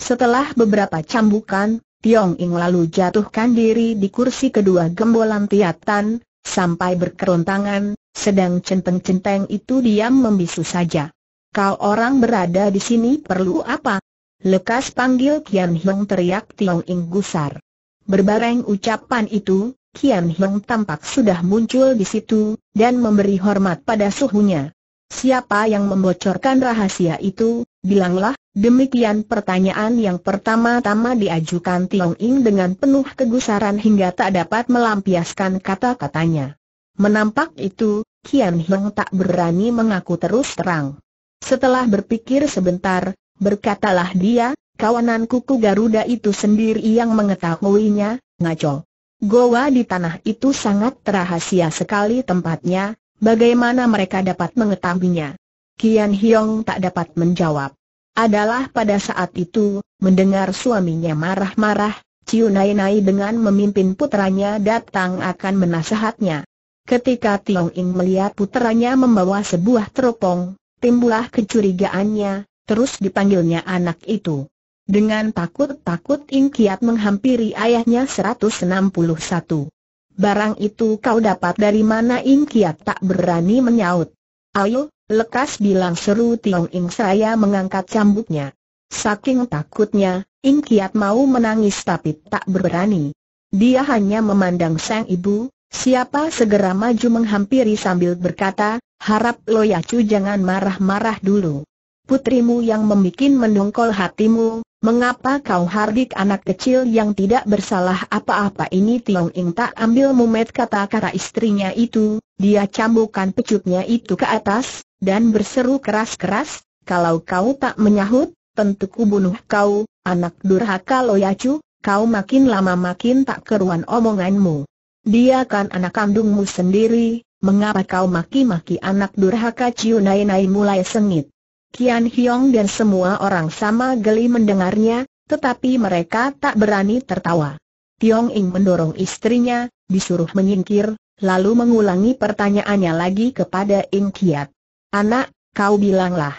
Setelah beberapa cambukan, Tiong Ing lalu jatuhkan diri di kursi kedua gembolan Tiatan, sampai berkerontangan, sedang centeng-centeng itu diam membisu saja. Kau orang berada di sini perlu apa? Lekas panggil Kian Hiong teriak Tiong Ing gusar. Berbareng ucapan itu, Kian Hiong tampak sudah muncul di situ, dan memberi hormat pada suhunya. Siapa yang membocorkan rahasia itu, bilanglah, demikian pertanyaan yang pertama-tama diajukan Tiong Ing dengan penuh kegusaran hingga tak dapat melampiaskan kata-katanya. Menampak itu, Kian Hong tak berani mengaku terus terang. Setelah berpikir sebentar, berkatalah dia, kawanan kuku Garuda itu sendiri yang mengetahuinya, ngaco. Goa di tanah itu sangat rahasia sekali tempatnya, Bagaimana mereka dapat mengetahuinya? Kian Hiong tak dapat menjawab. Adalah pada saat itu, mendengar suaminya marah-marah, Ciu Nai Nai dengan memimpin putranya datang akan menasehatnya. Ketika Tiong Ing melihat putranya membawa sebuah teropong, timbullah kecurigaannya, terus dipanggilnya anak itu. Dengan takut-takut Ing Kiat menghampiri ayahnya 161. Barang itu kau dapat dari mana Ing Kiat tak berani menyaut. Ayo, lekas bilang seru Tiong Ing saya mengangkat cambuknya. Saking takutnya, Ing Kiat mau menangis tapi tak berani. Dia hanya memandang sang ibu, siapa segera maju menghampiri sambil berkata, harap Lo Loyacu jangan marah-marah dulu putrimu yang membuat mendongkol hatimu, mengapa kau hardik anak kecil yang tidak bersalah apa-apa ini Tiong Ing tak ambil mumet kata-kata istrinya itu, dia cambukan pecutnya itu ke atas, dan berseru keras-keras, kalau kau tak menyahut, tentu kubunuh kau, anak durhaka loyacu, kau makin lama makin tak keruan omonganmu. Dia kan anak kandungmu sendiri, mengapa kau maki-maki anak durhaka Ciu Nai Nai mulai sengit. Kian Hiong dan semua orang sama geli mendengarnya, tetapi mereka tak berani tertawa. Tiong Ing mendorong istrinya, disuruh menyingkir, lalu mengulangi pertanyaannya lagi kepada Ing Kiat. Anak, kau bilanglah.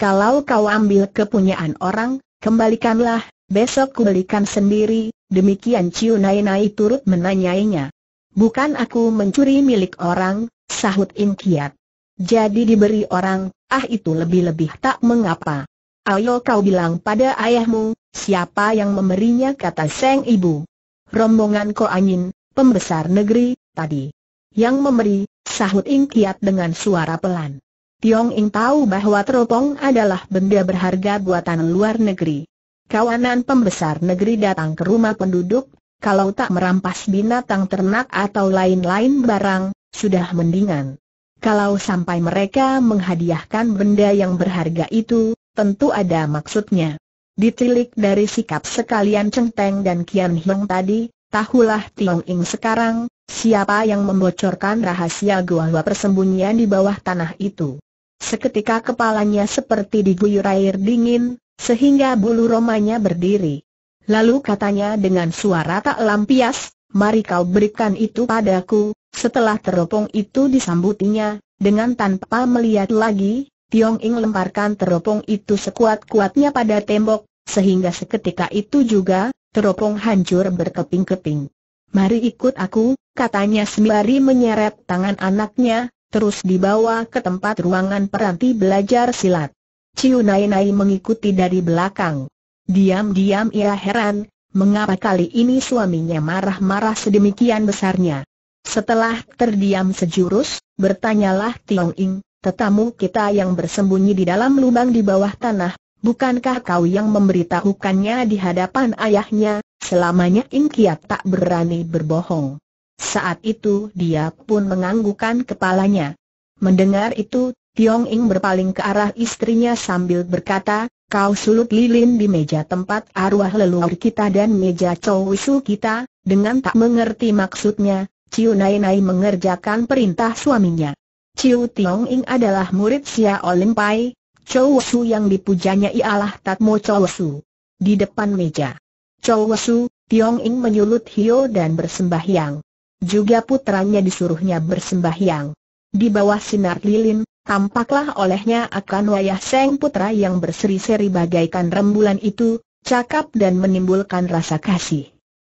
Kalau kau ambil kepunyaan orang, kembalikanlah, besok kubelikan sendiri, demikian Ciu Nai Nai turut menanyainya. Bukan aku mencuri milik orang, sahut Ing Kiat. Jadi diberi orang, ah itu lebih-lebih tak mengapa. Ayo kau bilang pada ayahmu, siapa yang memberinya kata Seng Ibu. Rombongan Ko Angin, pembesar negeri, tadi. Yang memberi, sahut Ing Kiat dengan suara pelan. Tiong Ing tahu bahwa teropong adalah benda berharga buatan luar negeri. Kawanan pembesar negeri datang ke rumah penduduk, kalau tak merampas binatang ternak atau lain-lain barang, sudah mendingan. Kalau sampai mereka menghadiahkan benda yang berharga itu, tentu ada maksudnya. Ditilik dari sikap sekalian Cheng Teng dan Kian Hiong tadi, tahulah Tiong Ing sekarang, siapa yang membocorkan rahasia gua-gua persembunyian di bawah tanah itu. Seketika kepalanya seperti diguyur air dingin, sehingga bulu romanya berdiri. Lalu katanya dengan suara tak lampias, mari kau berikan itu padaku. Setelah teropong itu disambutinya, dengan tanpa melihat lagi, Tiong Ing lemparkan teropong itu sekuat-kuatnya pada tembok, sehingga seketika itu juga, teropong hancur berkeping-keping. Mari ikut aku, katanya sembari menyeret tangan anaknya, terus dibawa ke tempat ruangan peranti belajar silat. Ciu Nai Nai mengikuti dari belakang. Diam-diam ia heran, Mengapa kali ini suaminya marah-marah sedemikian besarnya? Setelah terdiam sejurus, bertanyalah Tiong Ing, tetamu kita yang bersembunyi di dalam lubang di bawah tanah, bukankah kau yang memberitahukannya di hadapan ayahnya, selamanya Ing Kiat tak berani berbohong. Saat itu dia pun menganggukkan kepalanya. Mendengar itu, Tiong Ing berpaling ke arah istrinya sambil berkata, Kau sulut lilin di meja tempat arwah leluhur kita dan meja cowisu kita, dengan tak mengerti maksudnya, Ciu Nai Nai mengerjakan perintah suaminya. Ciu Tiong Ing adalah murid Sia Olimpai, cowusu yang dipujanya ialah Tatmo cowusu. Di depan meja, cowusu, Tiong Ing menyulut hio dan bersembahyang. Juga putranya disuruhnya bersembahyang. Di bawah sinar lilin, tampaklah olehnya akan wayah Seng Putra yang berseri-seri bagaikan rembulan itu, cakap dan menimbulkan rasa kasih.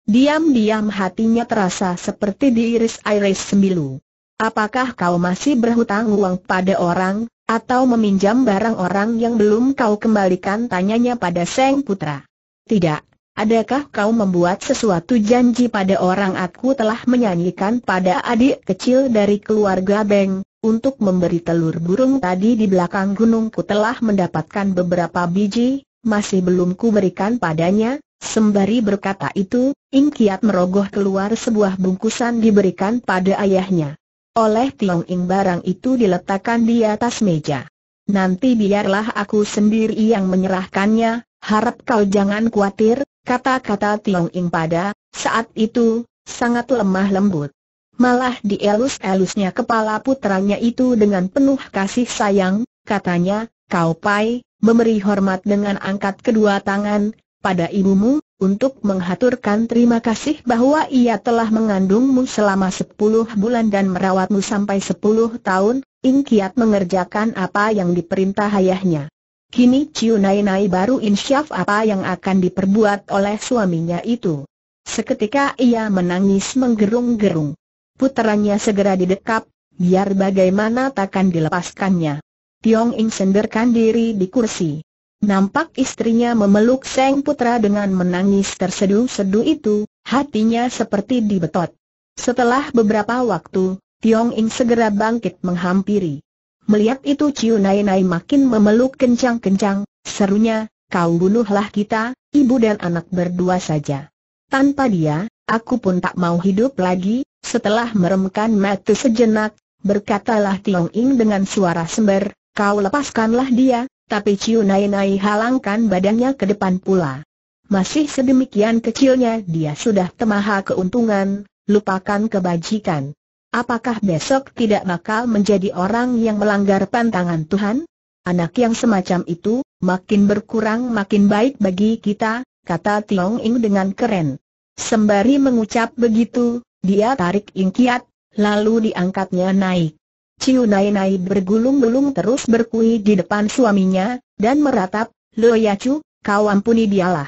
Diam-diam hatinya terasa seperti diiris iris sembilu. Apakah kau masih berhutang uang pada orang, atau meminjam barang orang yang belum kau kembalikan tanyanya pada Seng Putra? Tidak. Adakah kau membuat sesuatu janji pada orang aku telah menyanyikan pada adik kecil dari keluarga Beng, untuk memberi telur burung tadi di belakang gunungku telah mendapatkan beberapa biji, masih belum ku berikan padanya, sembari berkata itu, Ing Kiat merogoh keluar sebuah bungkusan diberikan pada ayahnya. Oleh Tiong Ing barang itu diletakkan di atas meja. Nanti biarlah aku sendiri yang menyerahkannya, harap kau jangan khawatir, kata-kata Tiong Ing pada, saat itu, sangat lemah lembut. Malah dielus-elusnya kepala putranya itu dengan penuh kasih sayang, katanya, kau pai, memberi hormat dengan angkat kedua tangan, pada ibumu, untuk menghaturkan terima kasih bahwa ia telah mengandungmu selama sepuluh bulan dan merawatmu sampai sepuluh tahun, Ingkiat mengerjakan apa yang diperintah ayahnya. Kini Ciu Nai Nai baru insyaf apa yang akan diperbuat oleh suaminya itu. Seketika ia menangis menggerung-gerung puterannya segera didekap, biar bagaimana takkan dilepaskannya. Tiong Ing senderkan diri di kursi. Nampak istrinya memeluk Seng Putra dengan menangis terseduh-seduh itu, hatinya seperti dibetot. Setelah beberapa waktu, Tiong Ing segera bangkit menghampiri. Melihat itu Ciu Nai Nai makin memeluk kencang-kencang, serunya, kau bunuhlah kita, ibu dan anak berdua saja. Tanpa dia, aku pun tak mau hidup lagi, setelah meremkan mata sejenak, berkatalah Tiong Ing dengan suara sember, kau lepaskanlah dia, tapi Ciu Nai Nai halangkan badannya ke depan pula. Masih sedemikian kecilnya dia sudah temaha keuntungan, lupakan kebajikan. Apakah besok tidak bakal menjadi orang yang melanggar pantangan Tuhan? Anak yang semacam itu, makin berkurang makin baik bagi kita, kata Tiong Ing dengan keren. Sembari mengucap begitu, dia tarik ingkiat, lalu diangkatnya naik. Ciu Nai Nai bergulung-gulung terus berkui di depan suaminya, dan meratap, Lo ya Chu, kau ampuni dialah.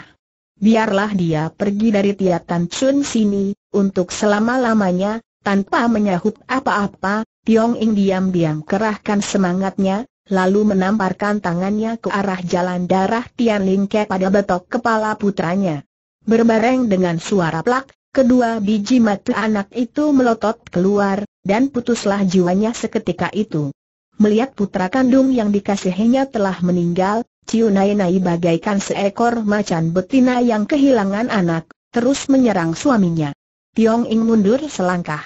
Biarlah dia pergi dari Tan Chun sini, untuk selama-lamanya, tanpa menyahut apa-apa, Tiong Ing diam-diam kerahkan semangatnya, lalu menamparkan tangannya ke arah jalan darah Tian Ling Ke pada betok kepala putranya. Berbareng dengan suara plak, Kedua biji mata anak itu melotot keluar, dan putuslah jiwanya seketika itu. Melihat putra kandung yang dikasihinya telah meninggal, Ciu Nai Nai bagaikan seekor macan betina yang kehilangan anak, terus menyerang suaminya. Tiong Ing mundur selangkah.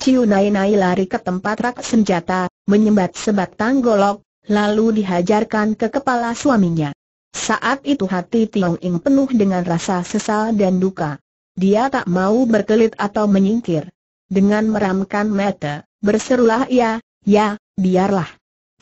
Ciu Nai Nai lari ke tempat rak senjata, menyembat sebatang golok, lalu dihajarkan ke kepala suaminya. Saat itu hati Tiong Ing penuh dengan rasa sesal dan duka. Dia tak mau berkelit atau menyingkir. Dengan meramkan mata, berserulah ia, ya, ya, biarlah.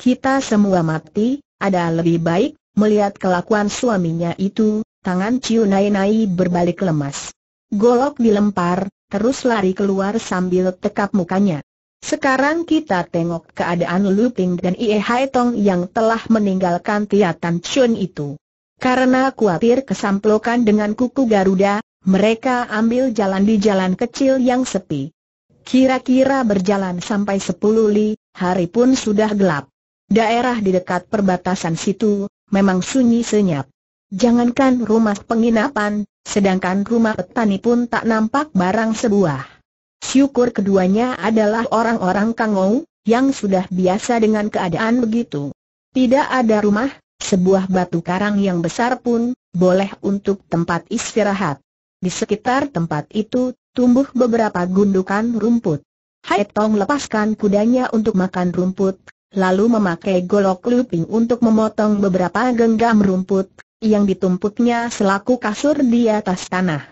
Kita semua mati, ada lebih baik, melihat kelakuan suaminya itu, tangan Ciu Nai Nai berbalik lemas. Golok dilempar, terus lari keluar sambil tekap mukanya. Sekarang kita tengok keadaan Lu Ping dan Ie Hai Tong yang telah meninggalkan Tiatan Chun itu. Karena khawatir kesamplokan dengan kuku Garuda, mereka ambil jalan di jalan kecil yang sepi. Kira-kira berjalan sampai sepuluh li, hari pun sudah gelap. Daerah di dekat perbatasan situ, memang sunyi senyap. Jangankan rumah penginapan, sedangkan rumah petani pun tak nampak barang sebuah. Syukur keduanya adalah orang-orang Kangou, yang sudah biasa dengan keadaan begitu. Tidak ada rumah, sebuah batu karang yang besar pun, boleh untuk tempat istirahat. Di sekitar tempat itu, tumbuh beberapa gundukan rumput. Hai Tong lepaskan kudanya untuk makan rumput, lalu memakai golok luping untuk memotong beberapa genggam rumput, yang ditumpuknya selaku kasur di atas tanah.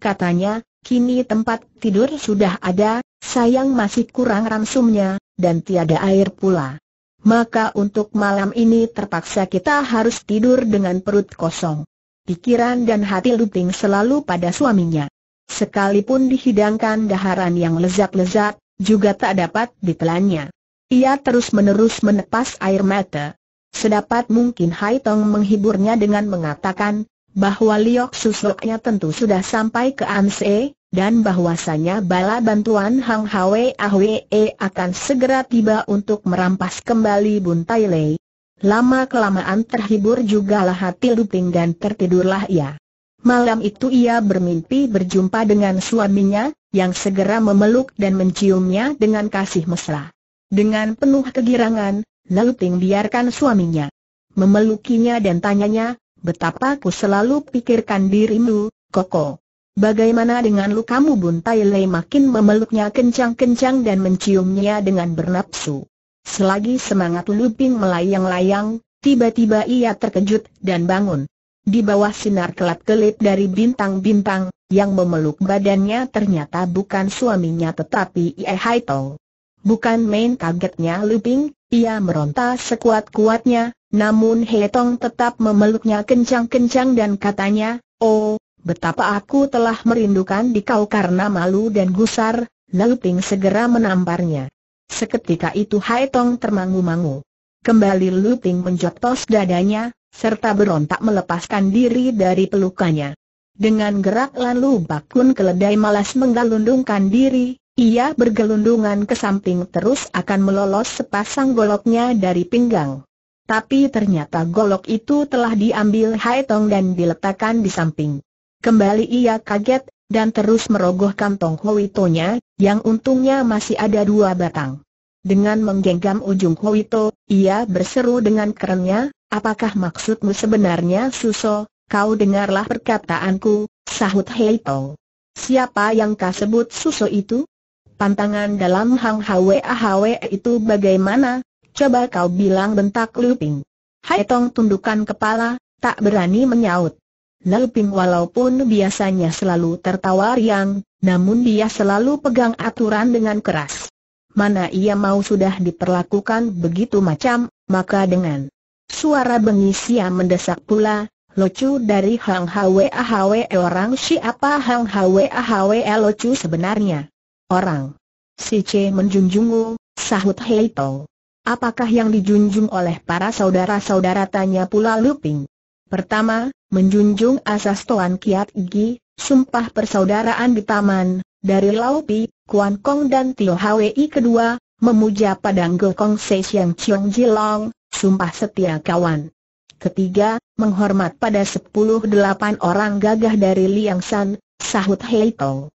Katanya, kini tempat tidur sudah ada, sayang masih kurang ransumnya, dan tiada air pula. Maka untuk malam ini terpaksa kita harus tidur dengan perut kosong pikiran dan hati Luting selalu pada suaminya. Sekalipun dihidangkan daharan yang lezat-lezat, juga tak dapat ditelannya. Ia terus-menerus menepas air mata. Sedapat mungkin Hai Tong menghiburnya dengan mengatakan, bahwa Liok susuknya tentu sudah sampai ke Anse, dan bahwasanya bala bantuan Hang Hwe Ahwe e akan segera tiba untuk merampas kembali Tai Lei. Lama-kelamaan terhibur juga lah hati Luping dan tertidurlah ia. Malam itu ia bermimpi berjumpa dengan suaminya, yang segera memeluk dan menciumnya dengan kasih mesra. Dengan penuh kegirangan, Luping Ting biarkan suaminya memelukinya dan tanyanya, betapa ku selalu pikirkan dirimu, Koko. Bagaimana dengan lukamu Buntai Lei makin memeluknya kencang-kencang dan menciumnya dengan bernapsu. Selagi semangat Luping melayang-layang, tiba-tiba ia terkejut dan bangun. Di bawah sinar kelap-kelip dari bintang-bintang, yang memeluk badannya ternyata bukan suaminya tetapi Ie Hai Tong. Bukan main kagetnya Luping, ia meronta sekuat-kuatnya, namun He Tong tetap memeluknya kencang-kencang dan katanya, Oh, betapa aku telah merindukan dikau karena malu dan gusar, Luping segera menamparnya. Seketika itu Hai Tong termangu-mangu. Kembali Lu Ting menjotos dadanya, serta berontak melepaskan diri dari pelukannya. Dengan gerak lalu Bakun keledai malas menggalundungkan diri, ia bergelundungan ke samping terus akan melolos sepasang goloknya dari pinggang. Tapi ternyata golok itu telah diambil Hai Tong dan diletakkan di samping. Kembali ia kaget, dan terus merogoh kantong Howitonya, yang untungnya masih ada dua batang. Dengan menggenggam ujung Howito, ia berseru dengan kerennya, apakah maksudmu sebenarnya Suso, kau dengarlah perkataanku, sahut Heito. Siapa yang kau sebut Suso itu? Pantangan dalam Hang Hwe Ahwe itu bagaimana? Coba kau bilang bentak Lu Ping. tundukkan kepala, tak berani menyaut. Lau walaupun biasanya selalu tertawa riang, namun dia selalu pegang aturan dengan keras. Mana ia mau sudah diperlakukan begitu macam, maka dengan suara bengis ia mendesak pula, Locu dari Hang Hwe Ahwe orang siapa Hang Hwe Ahwe Locu sebenarnya? Orang. Si C menjunjungu, sahut Hei Tong. Apakah yang dijunjung oleh para saudara-saudara tanya pula Luping? Pertama, menjunjung asas Toan Kiat Gi, sumpah persaudaraan di taman, dari Lau Pi, Kuan Kong dan Tio Hwi kedua, memuja Padang Gokong Se Siang Chiong Jilong, sumpah setia kawan. Ketiga, menghormat pada sepuluh delapan orang gagah dari Liang San, sahut Hei Tong.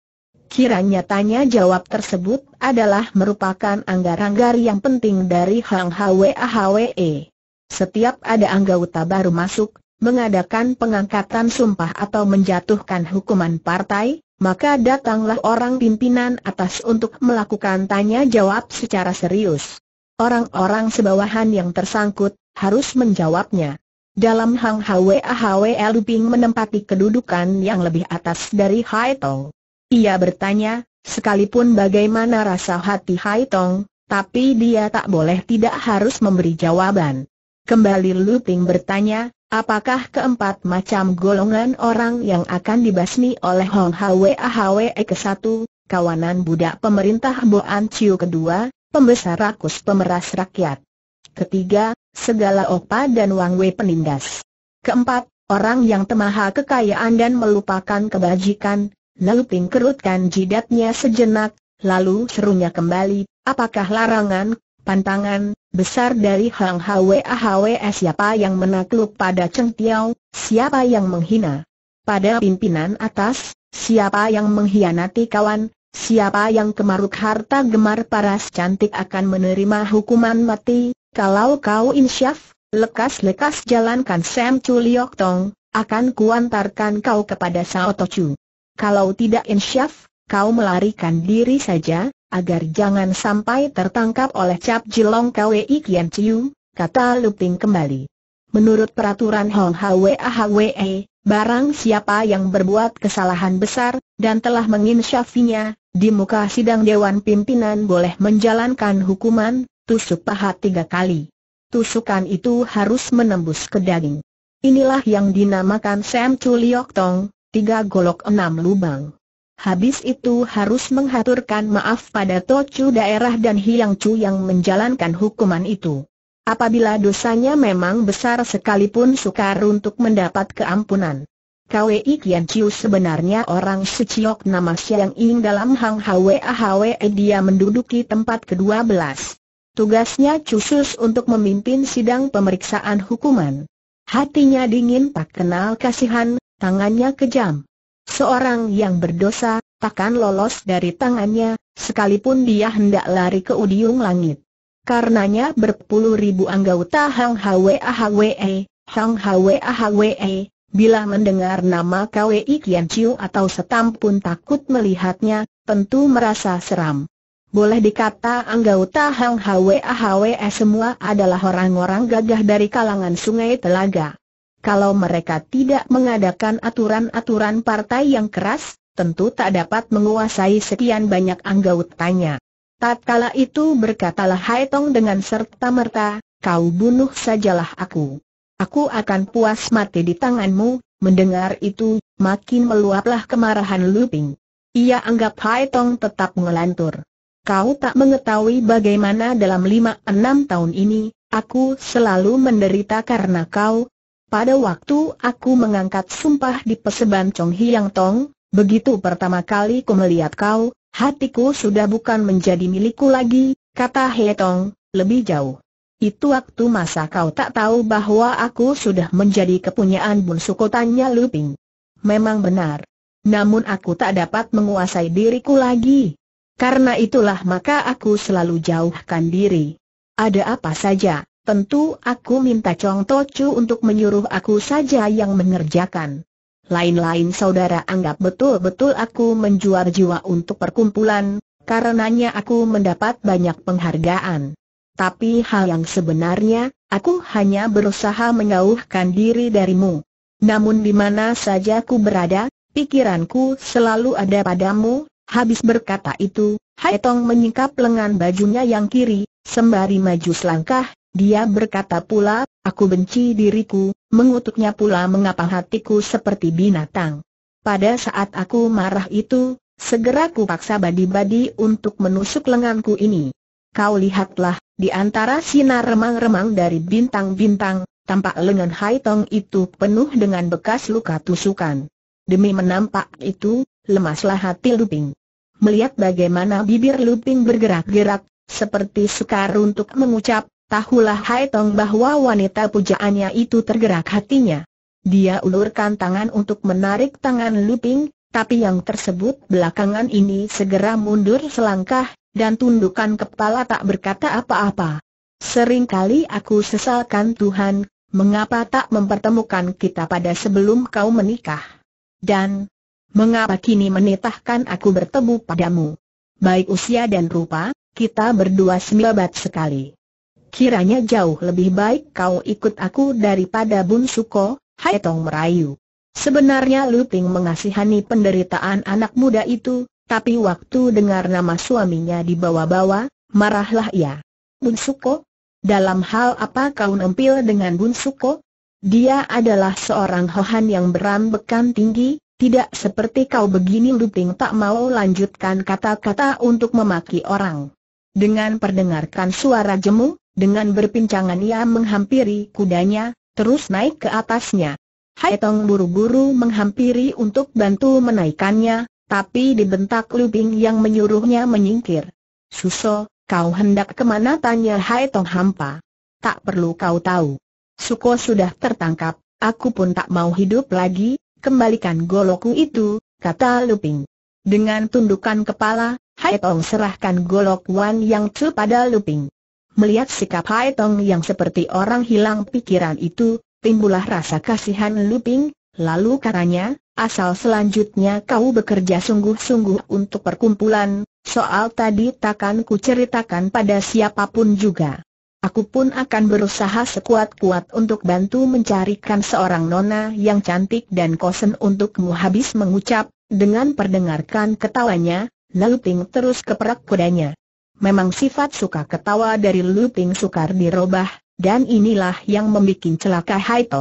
Kiranya tanya jawab tersebut adalah merupakan anggar-anggar yang penting dari Hang Hwa Hwe. Setiap ada anggota baru masuk, mengadakan pengangkatan sumpah atau menjatuhkan hukuman partai, maka datanglah orang pimpinan atas untuk melakukan tanya jawab secara serius. Orang-orang sebawahan yang tersangkut harus menjawabnya. Dalam Hang Hwe Ahwe Luping menempati kedudukan yang lebih atas dari Hai Tong. Ia bertanya, sekalipun bagaimana rasa hati Hai Tong, tapi dia tak boleh tidak harus memberi jawaban. Kembali Luping bertanya, Apakah keempat macam golongan orang yang akan dibasmi oleh Hong Hwe Ahwe ke satu, kawanan budak pemerintah Boan Chiu kedua, pembesar rakus pemeras rakyat. Ketiga, segala opa dan Wang Wei penindas. Keempat, orang yang temaha kekayaan dan melupakan kebajikan, Naluping kerutkan jidatnya sejenak, lalu serunya kembali, apakah larangan Pantangan, besar dari Hang HWAHWS siapa yang menakluk pada Cheng Tiao, siapa yang menghina. Pada pimpinan atas, siapa yang menghianati kawan, siapa yang kemaruk harta gemar paras cantik akan menerima hukuman mati, kalau kau insyaf, lekas-lekas jalankan Sam Liok Tong, akan kuantarkan kau kepada Sao Tochu. Kalau tidak insyaf, kau melarikan diri saja, agar jangan sampai tertangkap oleh cap jilong KWI Kian Chiu, kata Luping kembali. Menurut peraturan Hong HWAHWE, e, barang siapa yang berbuat kesalahan besar, dan telah menginsyafinya, di muka sidang Dewan Pimpinan boleh menjalankan hukuman, tusuk pahat tiga kali. Tusukan itu harus menembus ke daging. Inilah yang dinamakan Sam Chuliok Tong, tiga golok enam lubang. Habis itu harus menghaturkan maaf pada Tocu daerah dan Hiang Chu yang menjalankan hukuman itu. Apabila dosanya memang besar sekalipun sukar untuk mendapat keampunan. Kwei Kian Chiu sebenarnya orang seciok nama Siang Ing dalam Hang Hwe ahwe dia menduduki tempat ke-12. Tugasnya khusus untuk memimpin sidang pemeriksaan hukuman. Hatinya dingin tak kenal kasihan, tangannya kejam. Seorang yang berdosa, takkan lolos dari tangannya, sekalipun dia hendak lari ke udiung langit. Karenanya berpuluh ribu anggota Hang Hwe Ahwe, ah Hang Hwe Ahwe, ah bila mendengar nama KWI Kian Chiu atau Setam pun takut melihatnya, tentu merasa seram. Boleh dikata anggota Hang Hwe Ahwe ah semua adalah orang-orang gagah dari kalangan sungai telaga. Kalau mereka tidak mengadakan aturan-aturan partai yang keras, tentu tak dapat menguasai sekian banyak Tak kala itu berkatalah Haitong dengan serta-merta, kau bunuh sajalah aku. Aku akan puas mati di tanganmu, mendengar itu, makin meluaplah kemarahan Luping. Ia anggap Haitong tetap ngelantur. Kau tak mengetahui bagaimana dalam lima enam tahun ini, aku selalu menderita karena kau, pada waktu aku mengangkat sumpah di peseban Chong Hiang Tong, begitu pertama kali ku melihat kau, hatiku sudah bukan menjadi milikku lagi, kata He Tong, lebih jauh. Itu waktu masa kau tak tahu bahwa aku sudah menjadi kepunyaan bunsuku tanya Luping. Memang benar. Namun aku tak dapat menguasai diriku lagi. Karena itulah maka aku selalu jauhkan diri. Ada apa saja, Tentu aku minta Chong cu untuk menyuruh aku saja yang mengerjakan. Lain-lain saudara anggap betul-betul aku menjual jiwa untuk perkumpulan, karenanya aku mendapat banyak penghargaan. Tapi hal yang sebenarnya, aku hanya berusaha mengauhkan diri darimu. Namun di mana saja ku berada, pikiranku selalu ada padamu, habis berkata itu, Hai Tong menyingkap lengan bajunya yang kiri, sembari maju selangkah, dia berkata pula, aku benci diriku, mengutuknya pula mengapa hatiku seperti binatang. Pada saat aku marah itu, segera ku paksa badi-badi untuk menusuk lenganku ini. Kau lihatlah, di antara sinar remang-remang dari bintang-bintang, tampak lengan Hai Tong itu penuh dengan bekas luka tusukan. Demi menampak itu, lemaslah hati Luping. Melihat bagaimana bibir Luping bergerak-gerak, seperti sukar untuk mengucap, Tahulah Hai Tong bahwa wanita pujaannya itu tergerak hatinya. Dia ulurkan tangan untuk menarik tangan Luping, tapi yang tersebut belakangan ini segera mundur selangkah, dan tundukkan kepala tak berkata apa-apa. Seringkali aku sesalkan Tuhan, mengapa tak mempertemukan kita pada sebelum kau menikah? Dan, mengapa kini menitahkan aku bertemu padamu? Baik usia dan rupa, kita berdua semilabat sekali kiranya jauh lebih baik kau ikut aku daripada Bun Suko, Hai Tong merayu. Sebenarnya Lu mengasihani penderitaan anak muda itu, tapi waktu dengar nama suaminya dibawa-bawa, marahlah ia. Bun Suko? Dalam hal apa kau nempil dengan Bun Suko? Dia adalah seorang Hohan yang berambekan tinggi, tidak seperti kau begini Luping tak mau lanjutkan kata-kata untuk memaki orang. Dengan perdengarkan suara jemu, dengan berpincangan ia menghampiri kudanya, terus naik ke atasnya. Hai Tong buru-buru menghampiri untuk bantu menaikannya, tapi dibentak Lubing yang menyuruhnya menyingkir. Suso, kau hendak kemana tanya Hai Tong hampa. Tak perlu kau tahu. Suko sudah tertangkap, aku pun tak mau hidup lagi, kembalikan golokku itu, kata Luping. Dengan tundukan kepala, Hai Tong serahkan golok Wan Yang Chu pada Luping. Melihat sikap Hai Tong yang seperti orang hilang pikiran itu, timbullah rasa kasihan Lu Ping, lalu katanya, asal selanjutnya kau bekerja sungguh-sungguh untuk perkumpulan, soal tadi takkan ku ceritakan pada siapapun juga. Aku pun akan berusaha sekuat-kuat untuk bantu mencarikan seorang nona yang cantik dan kosen untukmu habis mengucap, dengan perdengarkan ketawanya, lalu Ping terus keperak kudanya. Memang sifat suka ketawa dari Luting sukar dirobah, dan inilah yang membuat celaka Hai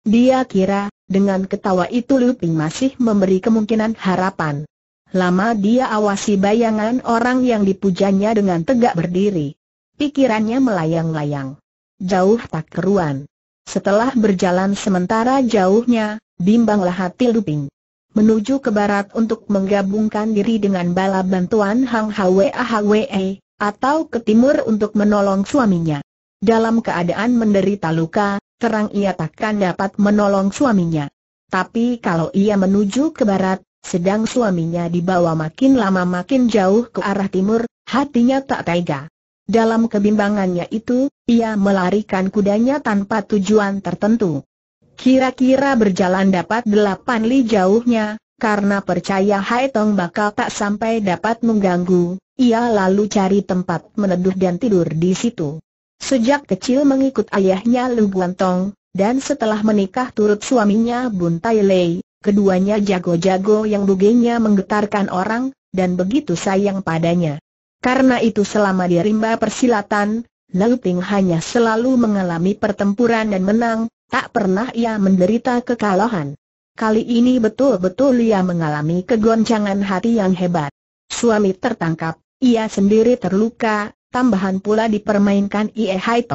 Dia kira, dengan ketawa itu Luting masih memberi kemungkinan harapan. Lama dia awasi bayangan orang yang dipujanya dengan tegak berdiri. Pikirannya melayang-layang. Jauh tak keruan. Setelah berjalan sementara jauhnya, bimbanglah hati Luping menuju ke barat untuk menggabungkan diri dengan bala bantuan Hang Hwe Hwe, e, atau ke timur untuk menolong suaminya. Dalam keadaan menderita luka, terang ia takkan dapat menolong suaminya. Tapi kalau ia menuju ke barat, sedang suaminya dibawa makin lama makin jauh ke arah timur, hatinya tak tega. Dalam kebimbangannya itu, ia melarikan kudanya tanpa tujuan tertentu. Kira-kira berjalan dapat delapan li jauhnya, karena percaya Hai Tong bakal tak sampai dapat mengganggu, ia lalu cari tempat meneduh dan tidur di situ. Sejak kecil mengikut ayahnya Lu Tong, dan setelah menikah turut suaminya Bun Tai Lei, keduanya jago-jago yang bugenya menggetarkan orang, dan begitu sayang padanya. Karena itu selama di rimba persilatan, Lu Ting hanya selalu mengalami pertempuran dan menang, Tak pernah ia menderita kekalahan. Kali ini betul-betul ia mengalami kegoncangan hati yang hebat. Suami tertangkap, ia sendiri terluka, tambahan pula dipermainkan Ie Hai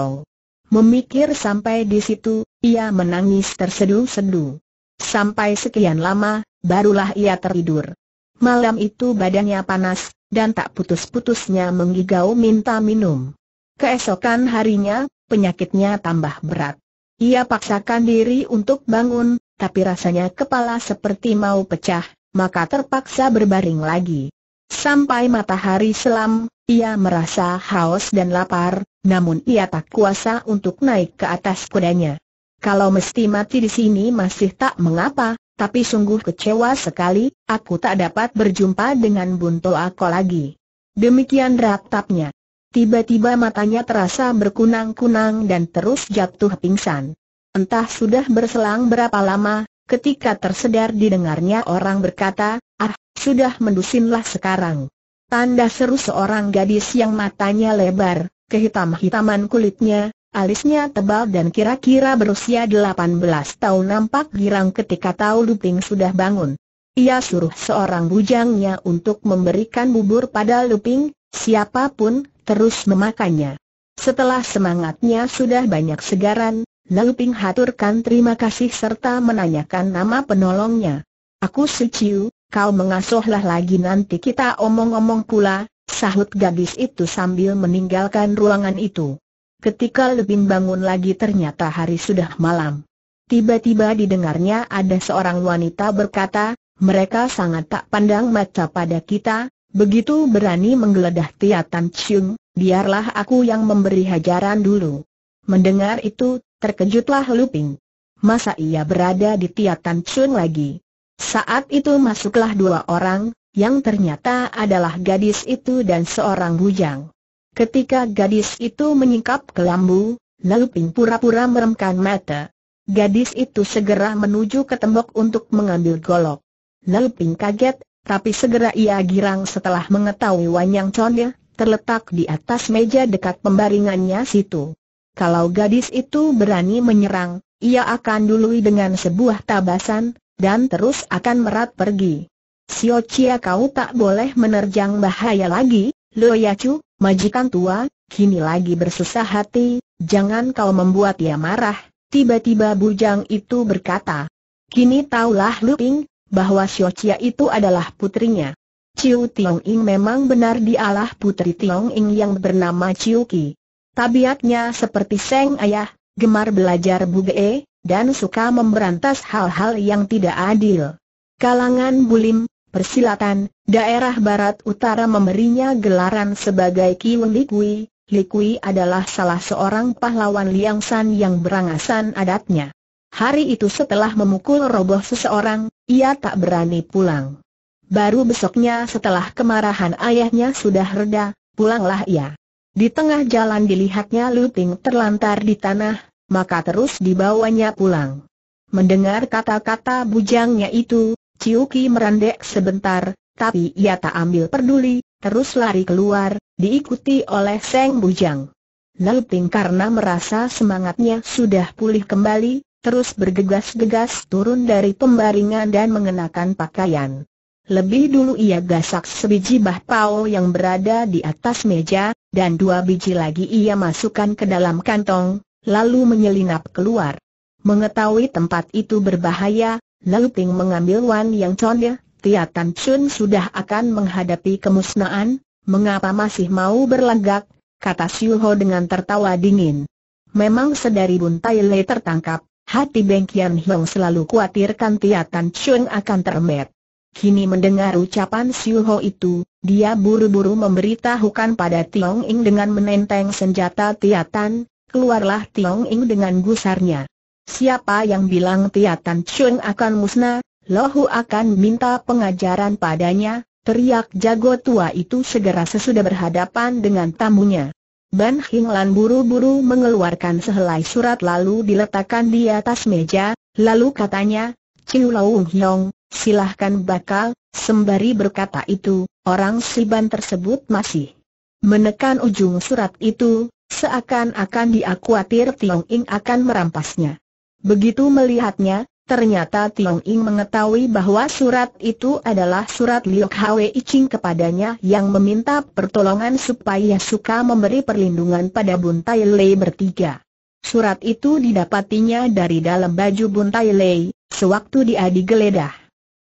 Memikir sampai di situ, ia menangis terseduh sedu. Sampai sekian lama, barulah ia tertidur. Malam itu badannya panas, dan tak putus-putusnya menggigau minta minum. Keesokan harinya, penyakitnya tambah berat. Ia paksakan diri untuk bangun, tapi rasanya kepala seperti mau pecah, maka terpaksa berbaring lagi. Sampai matahari selam, ia merasa haus dan lapar, namun ia tak kuasa untuk naik ke atas kudanya. Kalau mesti mati di sini masih tak mengapa, tapi sungguh kecewa sekali, aku tak dapat berjumpa dengan Bunto Ako lagi. Demikian ratapnya. Tiba-tiba matanya terasa berkunang-kunang dan terus jatuh pingsan. Entah sudah berselang berapa lama, ketika tersedar didengarnya orang berkata, ah, sudah mendusinlah sekarang. Tanda seru seorang gadis yang matanya lebar, kehitam-hitaman kulitnya, alisnya tebal dan kira-kira berusia 18 tahun nampak girang ketika tahu Luping sudah bangun. Ia suruh seorang bujangnya untuk memberikan bubur pada Luping, Siapapun, terus memakannya. Setelah semangatnya sudah banyak segaran, lalu Ping haturkan terima kasih serta menanyakan nama penolongnya. Aku Suciu, kau mengasuhlah lagi nanti kita omong-omong pula, sahut gadis itu sambil meninggalkan ruangan itu. Ketika lebih bangun lagi ternyata hari sudah malam. Tiba-tiba didengarnya ada seorang wanita berkata, mereka sangat tak pandang mata pada kita, Begitu berani menggeledah tan Chiung, biarlah aku yang memberi hajaran dulu. Mendengar itu, terkejutlah Luping. Masa ia berada di tan Chiung lagi? Saat itu masuklah dua orang, yang ternyata adalah gadis itu dan seorang bujang. Ketika gadis itu menyingkap ke lambu, Luping pura-pura meremkan mata. Gadis itu segera menuju ke tembok untuk mengambil golok. Luping kaget tapi segera ia girang setelah mengetahui Wanyang connya terletak di atas meja dekat pembaringannya situ. Kalau gadis itu berani menyerang, ia akan dului dengan sebuah tabasan, dan terus akan merat pergi. Sio Chia kau tak boleh menerjang bahaya lagi, Lo Yacu, majikan tua, kini lagi bersusah hati, jangan kau membuat ia marah, tiba-tiba bujang itu berkata. Kini taulah Lu Ping, bahwa Xiao Chia itu adalah putrinya. Ciu Tiong Ing memang benar dialah putri Tiong Ing yang bernama Ciu Ki. Tabiatnya seperti Seng Ayah, gemar belajar buge, dan suka memberantas hal-hal yang tidak adil. Kalangan bulim, persilatan, daerah barat utara memberinya gelaran sebagai Kui. Likui. Likui adalah salah seorang pahlawan Liang San yang berangasan adatnya. Hari itu setelah memukul roboh seseorang, ia tak berani pulang. Baru besoknya setelah kemarahan ayahnya sudah reda, pulanglah ia. Di tengah jalan dilihatnya Luting terlantar di tanah, maka terus dibawanya pulang. Mendengar kata-kata bujangnya itu, Ciuki merendek sebentar, tapi ia tak ambil peduli, terus lari keluar, diikuti oleh Seng Bujang. Luting karena merasa semangatnya sudah pulih kembali, terus bergegas-gegas turun dari pembaringan dan mengenakan pakaian. Lebih dulu ia gasak sebiji bahpao yang berada di atas meja, dan dua biji lagi ia masukkan ke dalam kantong, lalu menyelinap keluar. Mengetahui tempat itu berbahaya, lalu Ting mengambil Wan Yang Chonnya, Tia Tan Chun sudah akan menghadapi kemusnahan, mengapa masih mau berlagak, kata Siu Ho dengan tertawa dingin. Memang sedari Tai Le tertangkap, Hati Beng Kian Hiong selalu khawatirkan Tiatan Chung akan termet. Kini mendengar ucapan Siu Ho itu, dia buru-buru memberitahukan pada Tiong Ing dengan menenteng senjata Tiatan, keluarlah Tiong Ing dengan gusarnya. Siapa yang bilang Tiatan Chung akan musnah, Lohu akan minta pengajaran padanya, teriak jago tua itu segera sesudah berhadapan dengan tamunya. Ban Hinglan buru-buru mengeluarkan sehelai surat lalu diletakkan di atas meja, lalu katanya, Ciu Laung Hyong, silahkan bakal, sembari berkata itu, orang Ban tersebut masih menekan ujung surat itu, seakan-akan dia khawatir Tiong Ing akan merampasnya. Begitu melihatnya, Ternyata Tiong Ing mengetahui bahwa surat itu adalah surat Liok Hwe Iching kepadanya yang meminta pertolongan supaya suka memberi perlindungan pada Bun Tai Lei bertiga. Surat itu didapatinya dari dalam baju Bun Tai Lei, sewaktu dia digeledah.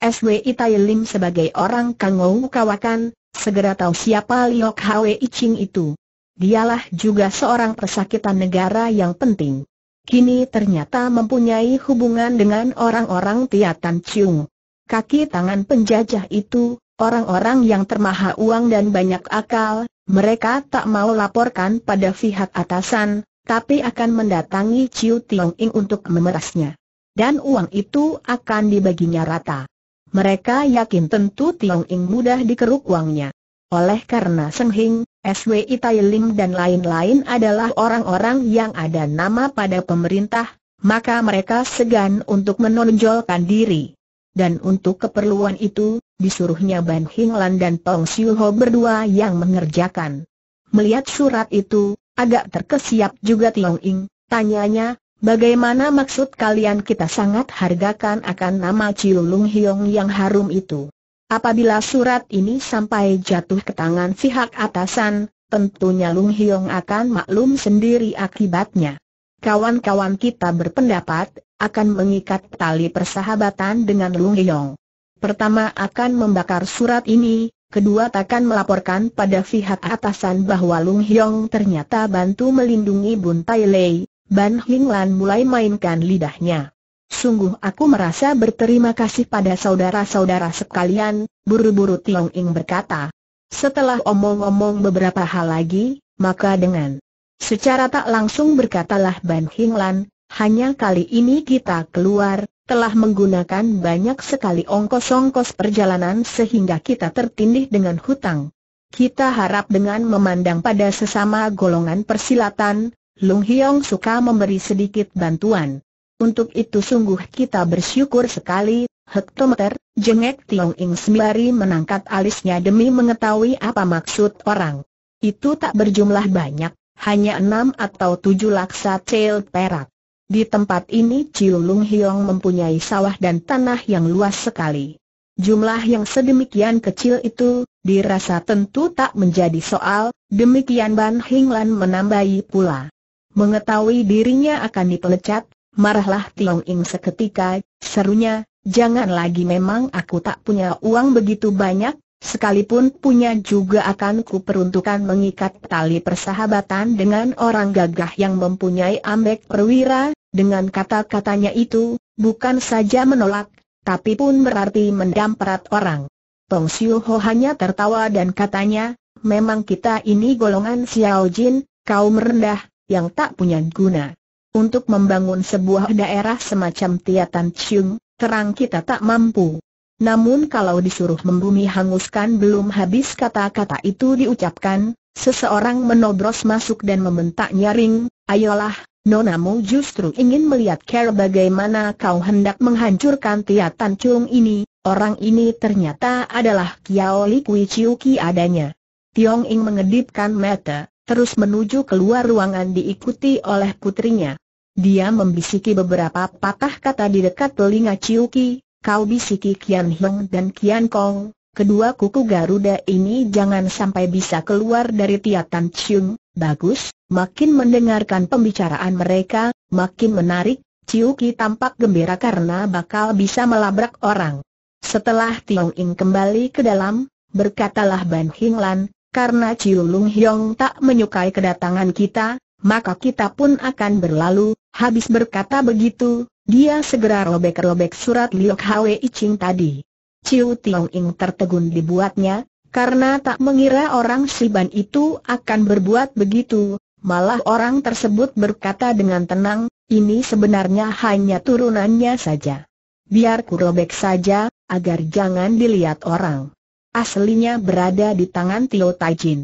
SWI Tai Lim sebagai orang Kangou Kawakan, segera tahu siapa Liok Hwe Iching itu. Dialah juga seorang persakitan negara yang penting kini ternyata mempunyai hubungan dengan orang-orang Tiatan Chung. Kaki tangan penjajah itu, orang-orang yang termaha uang dan banyak akal, mereka tak mau laporkan pada pihak atasan, tapi akan mendatangi Ciu Tiong Ing untuk memerasnya. Dan uang itu akan dibaginya rata. Mereka yakin tentu Tiong Ing mudah dikeruk uangnya. Oleh karena Seng Hing, SWI Lim dan lain-lain adalah orang-orang yang ada nama pada pemerintah, maka mereka segan untuk menonjolkan diri. Dan untuk keperluan itu, disuruhnya Ban Hinglan dan Tong Siu Ho berdua yang mengerjakan. Melihat surat itu, agak terkesiap juga Tiong Ing, tanyanya, bagaimana maksud kalian kita sangat hargakan akan nama Lung Hiong yang harum itu. Apabila surat ini sampai jatuh ke tangan si hak atasan, tentunya Lung Hiong akan maklum sendiri akibatnya. Kawan-kawan kita berpendapat, akan mengikat tali persahabatan dengan Lung Hiong. Pertama akan membakar surat ini, kedua akan melaporkan pada pihak atasan bahwa Lung Hiong ternyata bantu melindungi Bun Tai Lei, Ban Hing Lan mulai mainkan lidahnya. Sungguh aku merasa berterima kasih pada saudara-saudara sekalian, buru-buru Tiong Ing berkata. Setelah omong-omong beberapa hal lagi, maka dengan secara tak langsung berkatalah Ban Hing Lan. hanya kali ini kita keluar, telah menggunakan banyak sekali ongkos-ongkos perjalanan sehingga kita tertindih dengan hutang. Kita harap dengan memandang pada sesama golongan persilatan, Lung Hiong suka memberi sedikit bantuan. Untuk itu sungguh kita bersyukur sekali, hektometer, jengek Tiong Ing sembari menangkat alisnya demi mengetahui apa maksud orang. Itu tak berjumlah banyak, hanya enam atau tujuh laksa cel perak. Di tempat ini Ciu Lung Hiong mempunyai sawah dan tanah yang luas sekali. Jumlah yang sedemikian kecil itu, dirasa tentu tak menjadi soal, demikian Ban Hinglan menambahi pula. Mengetahui dirinya akan dipelecat? Marahlah Tiong Ing seketika, serunya, jangan lagi memang aku tak punya uang begitu banyak, sekalipun punya juga akan kuperuntukkan mengikat tali persahabatan dengan orang gagah yang mempunyai ambek perwira, dengan kata-katanya itu, bukan saja menolak, tapi pun berarti mendamperat orang. Tong Siu Ho hanya tertawa dan katanya, memang kita ini golongan Xiao Jin, kaum rendah, yang tak punya guna. Untuk membangun sebuah daerah semacam Tiatan Chung, terang kita tak mampu. Namun kalau disuruh membumi hanguskan belum habis kata-kata itu diucapkan, seseorang menobros masuk dan membentak nyaring, ayolah, Nonamu justru ingin melihat care bagaimana kau hendak menghancurkan Tiatan Chung ini, orang ini ternyata adalah Kiao Li Kui Chiu Ki adanya. Tiong Ing mengedipkan mata, terus menuju keluar ruangan diikuti oleh putrinya. Dia membisiki beberapa patah kata di dekat telinga Ciuki, kau bisiki Kian Heng dan Kian Kong, kedua kuku Garuda ini jangan sampai bisa keluar dari tiatan Chiu. bagus, makin mendengarkan pembicaraan mereka, makin menarik, Ciuki tampak gembira karena bakal bisa melabrak orang. Setelah Tiong Ing kembali ke dalam, berkatalah Ban Hing Lan, karena Ciu Lung Hiong tak menyukai kedatangan kita, maka kita pun akan berlalu. Habis berkata begitu, dia segera robek-robek surat Liok Hwe Iching tadi. Ciu Tiong Ing tertegun dibuatnya, karena tak mengira orang Siban itu akan berbuat begitu, malah orang tersebut berkata dengan tenang, ini sebenarnya hanya turunannya saja. Biar ku robek saja, agar jangan dilihat orang aslinya berada di tangan Tio Taijin.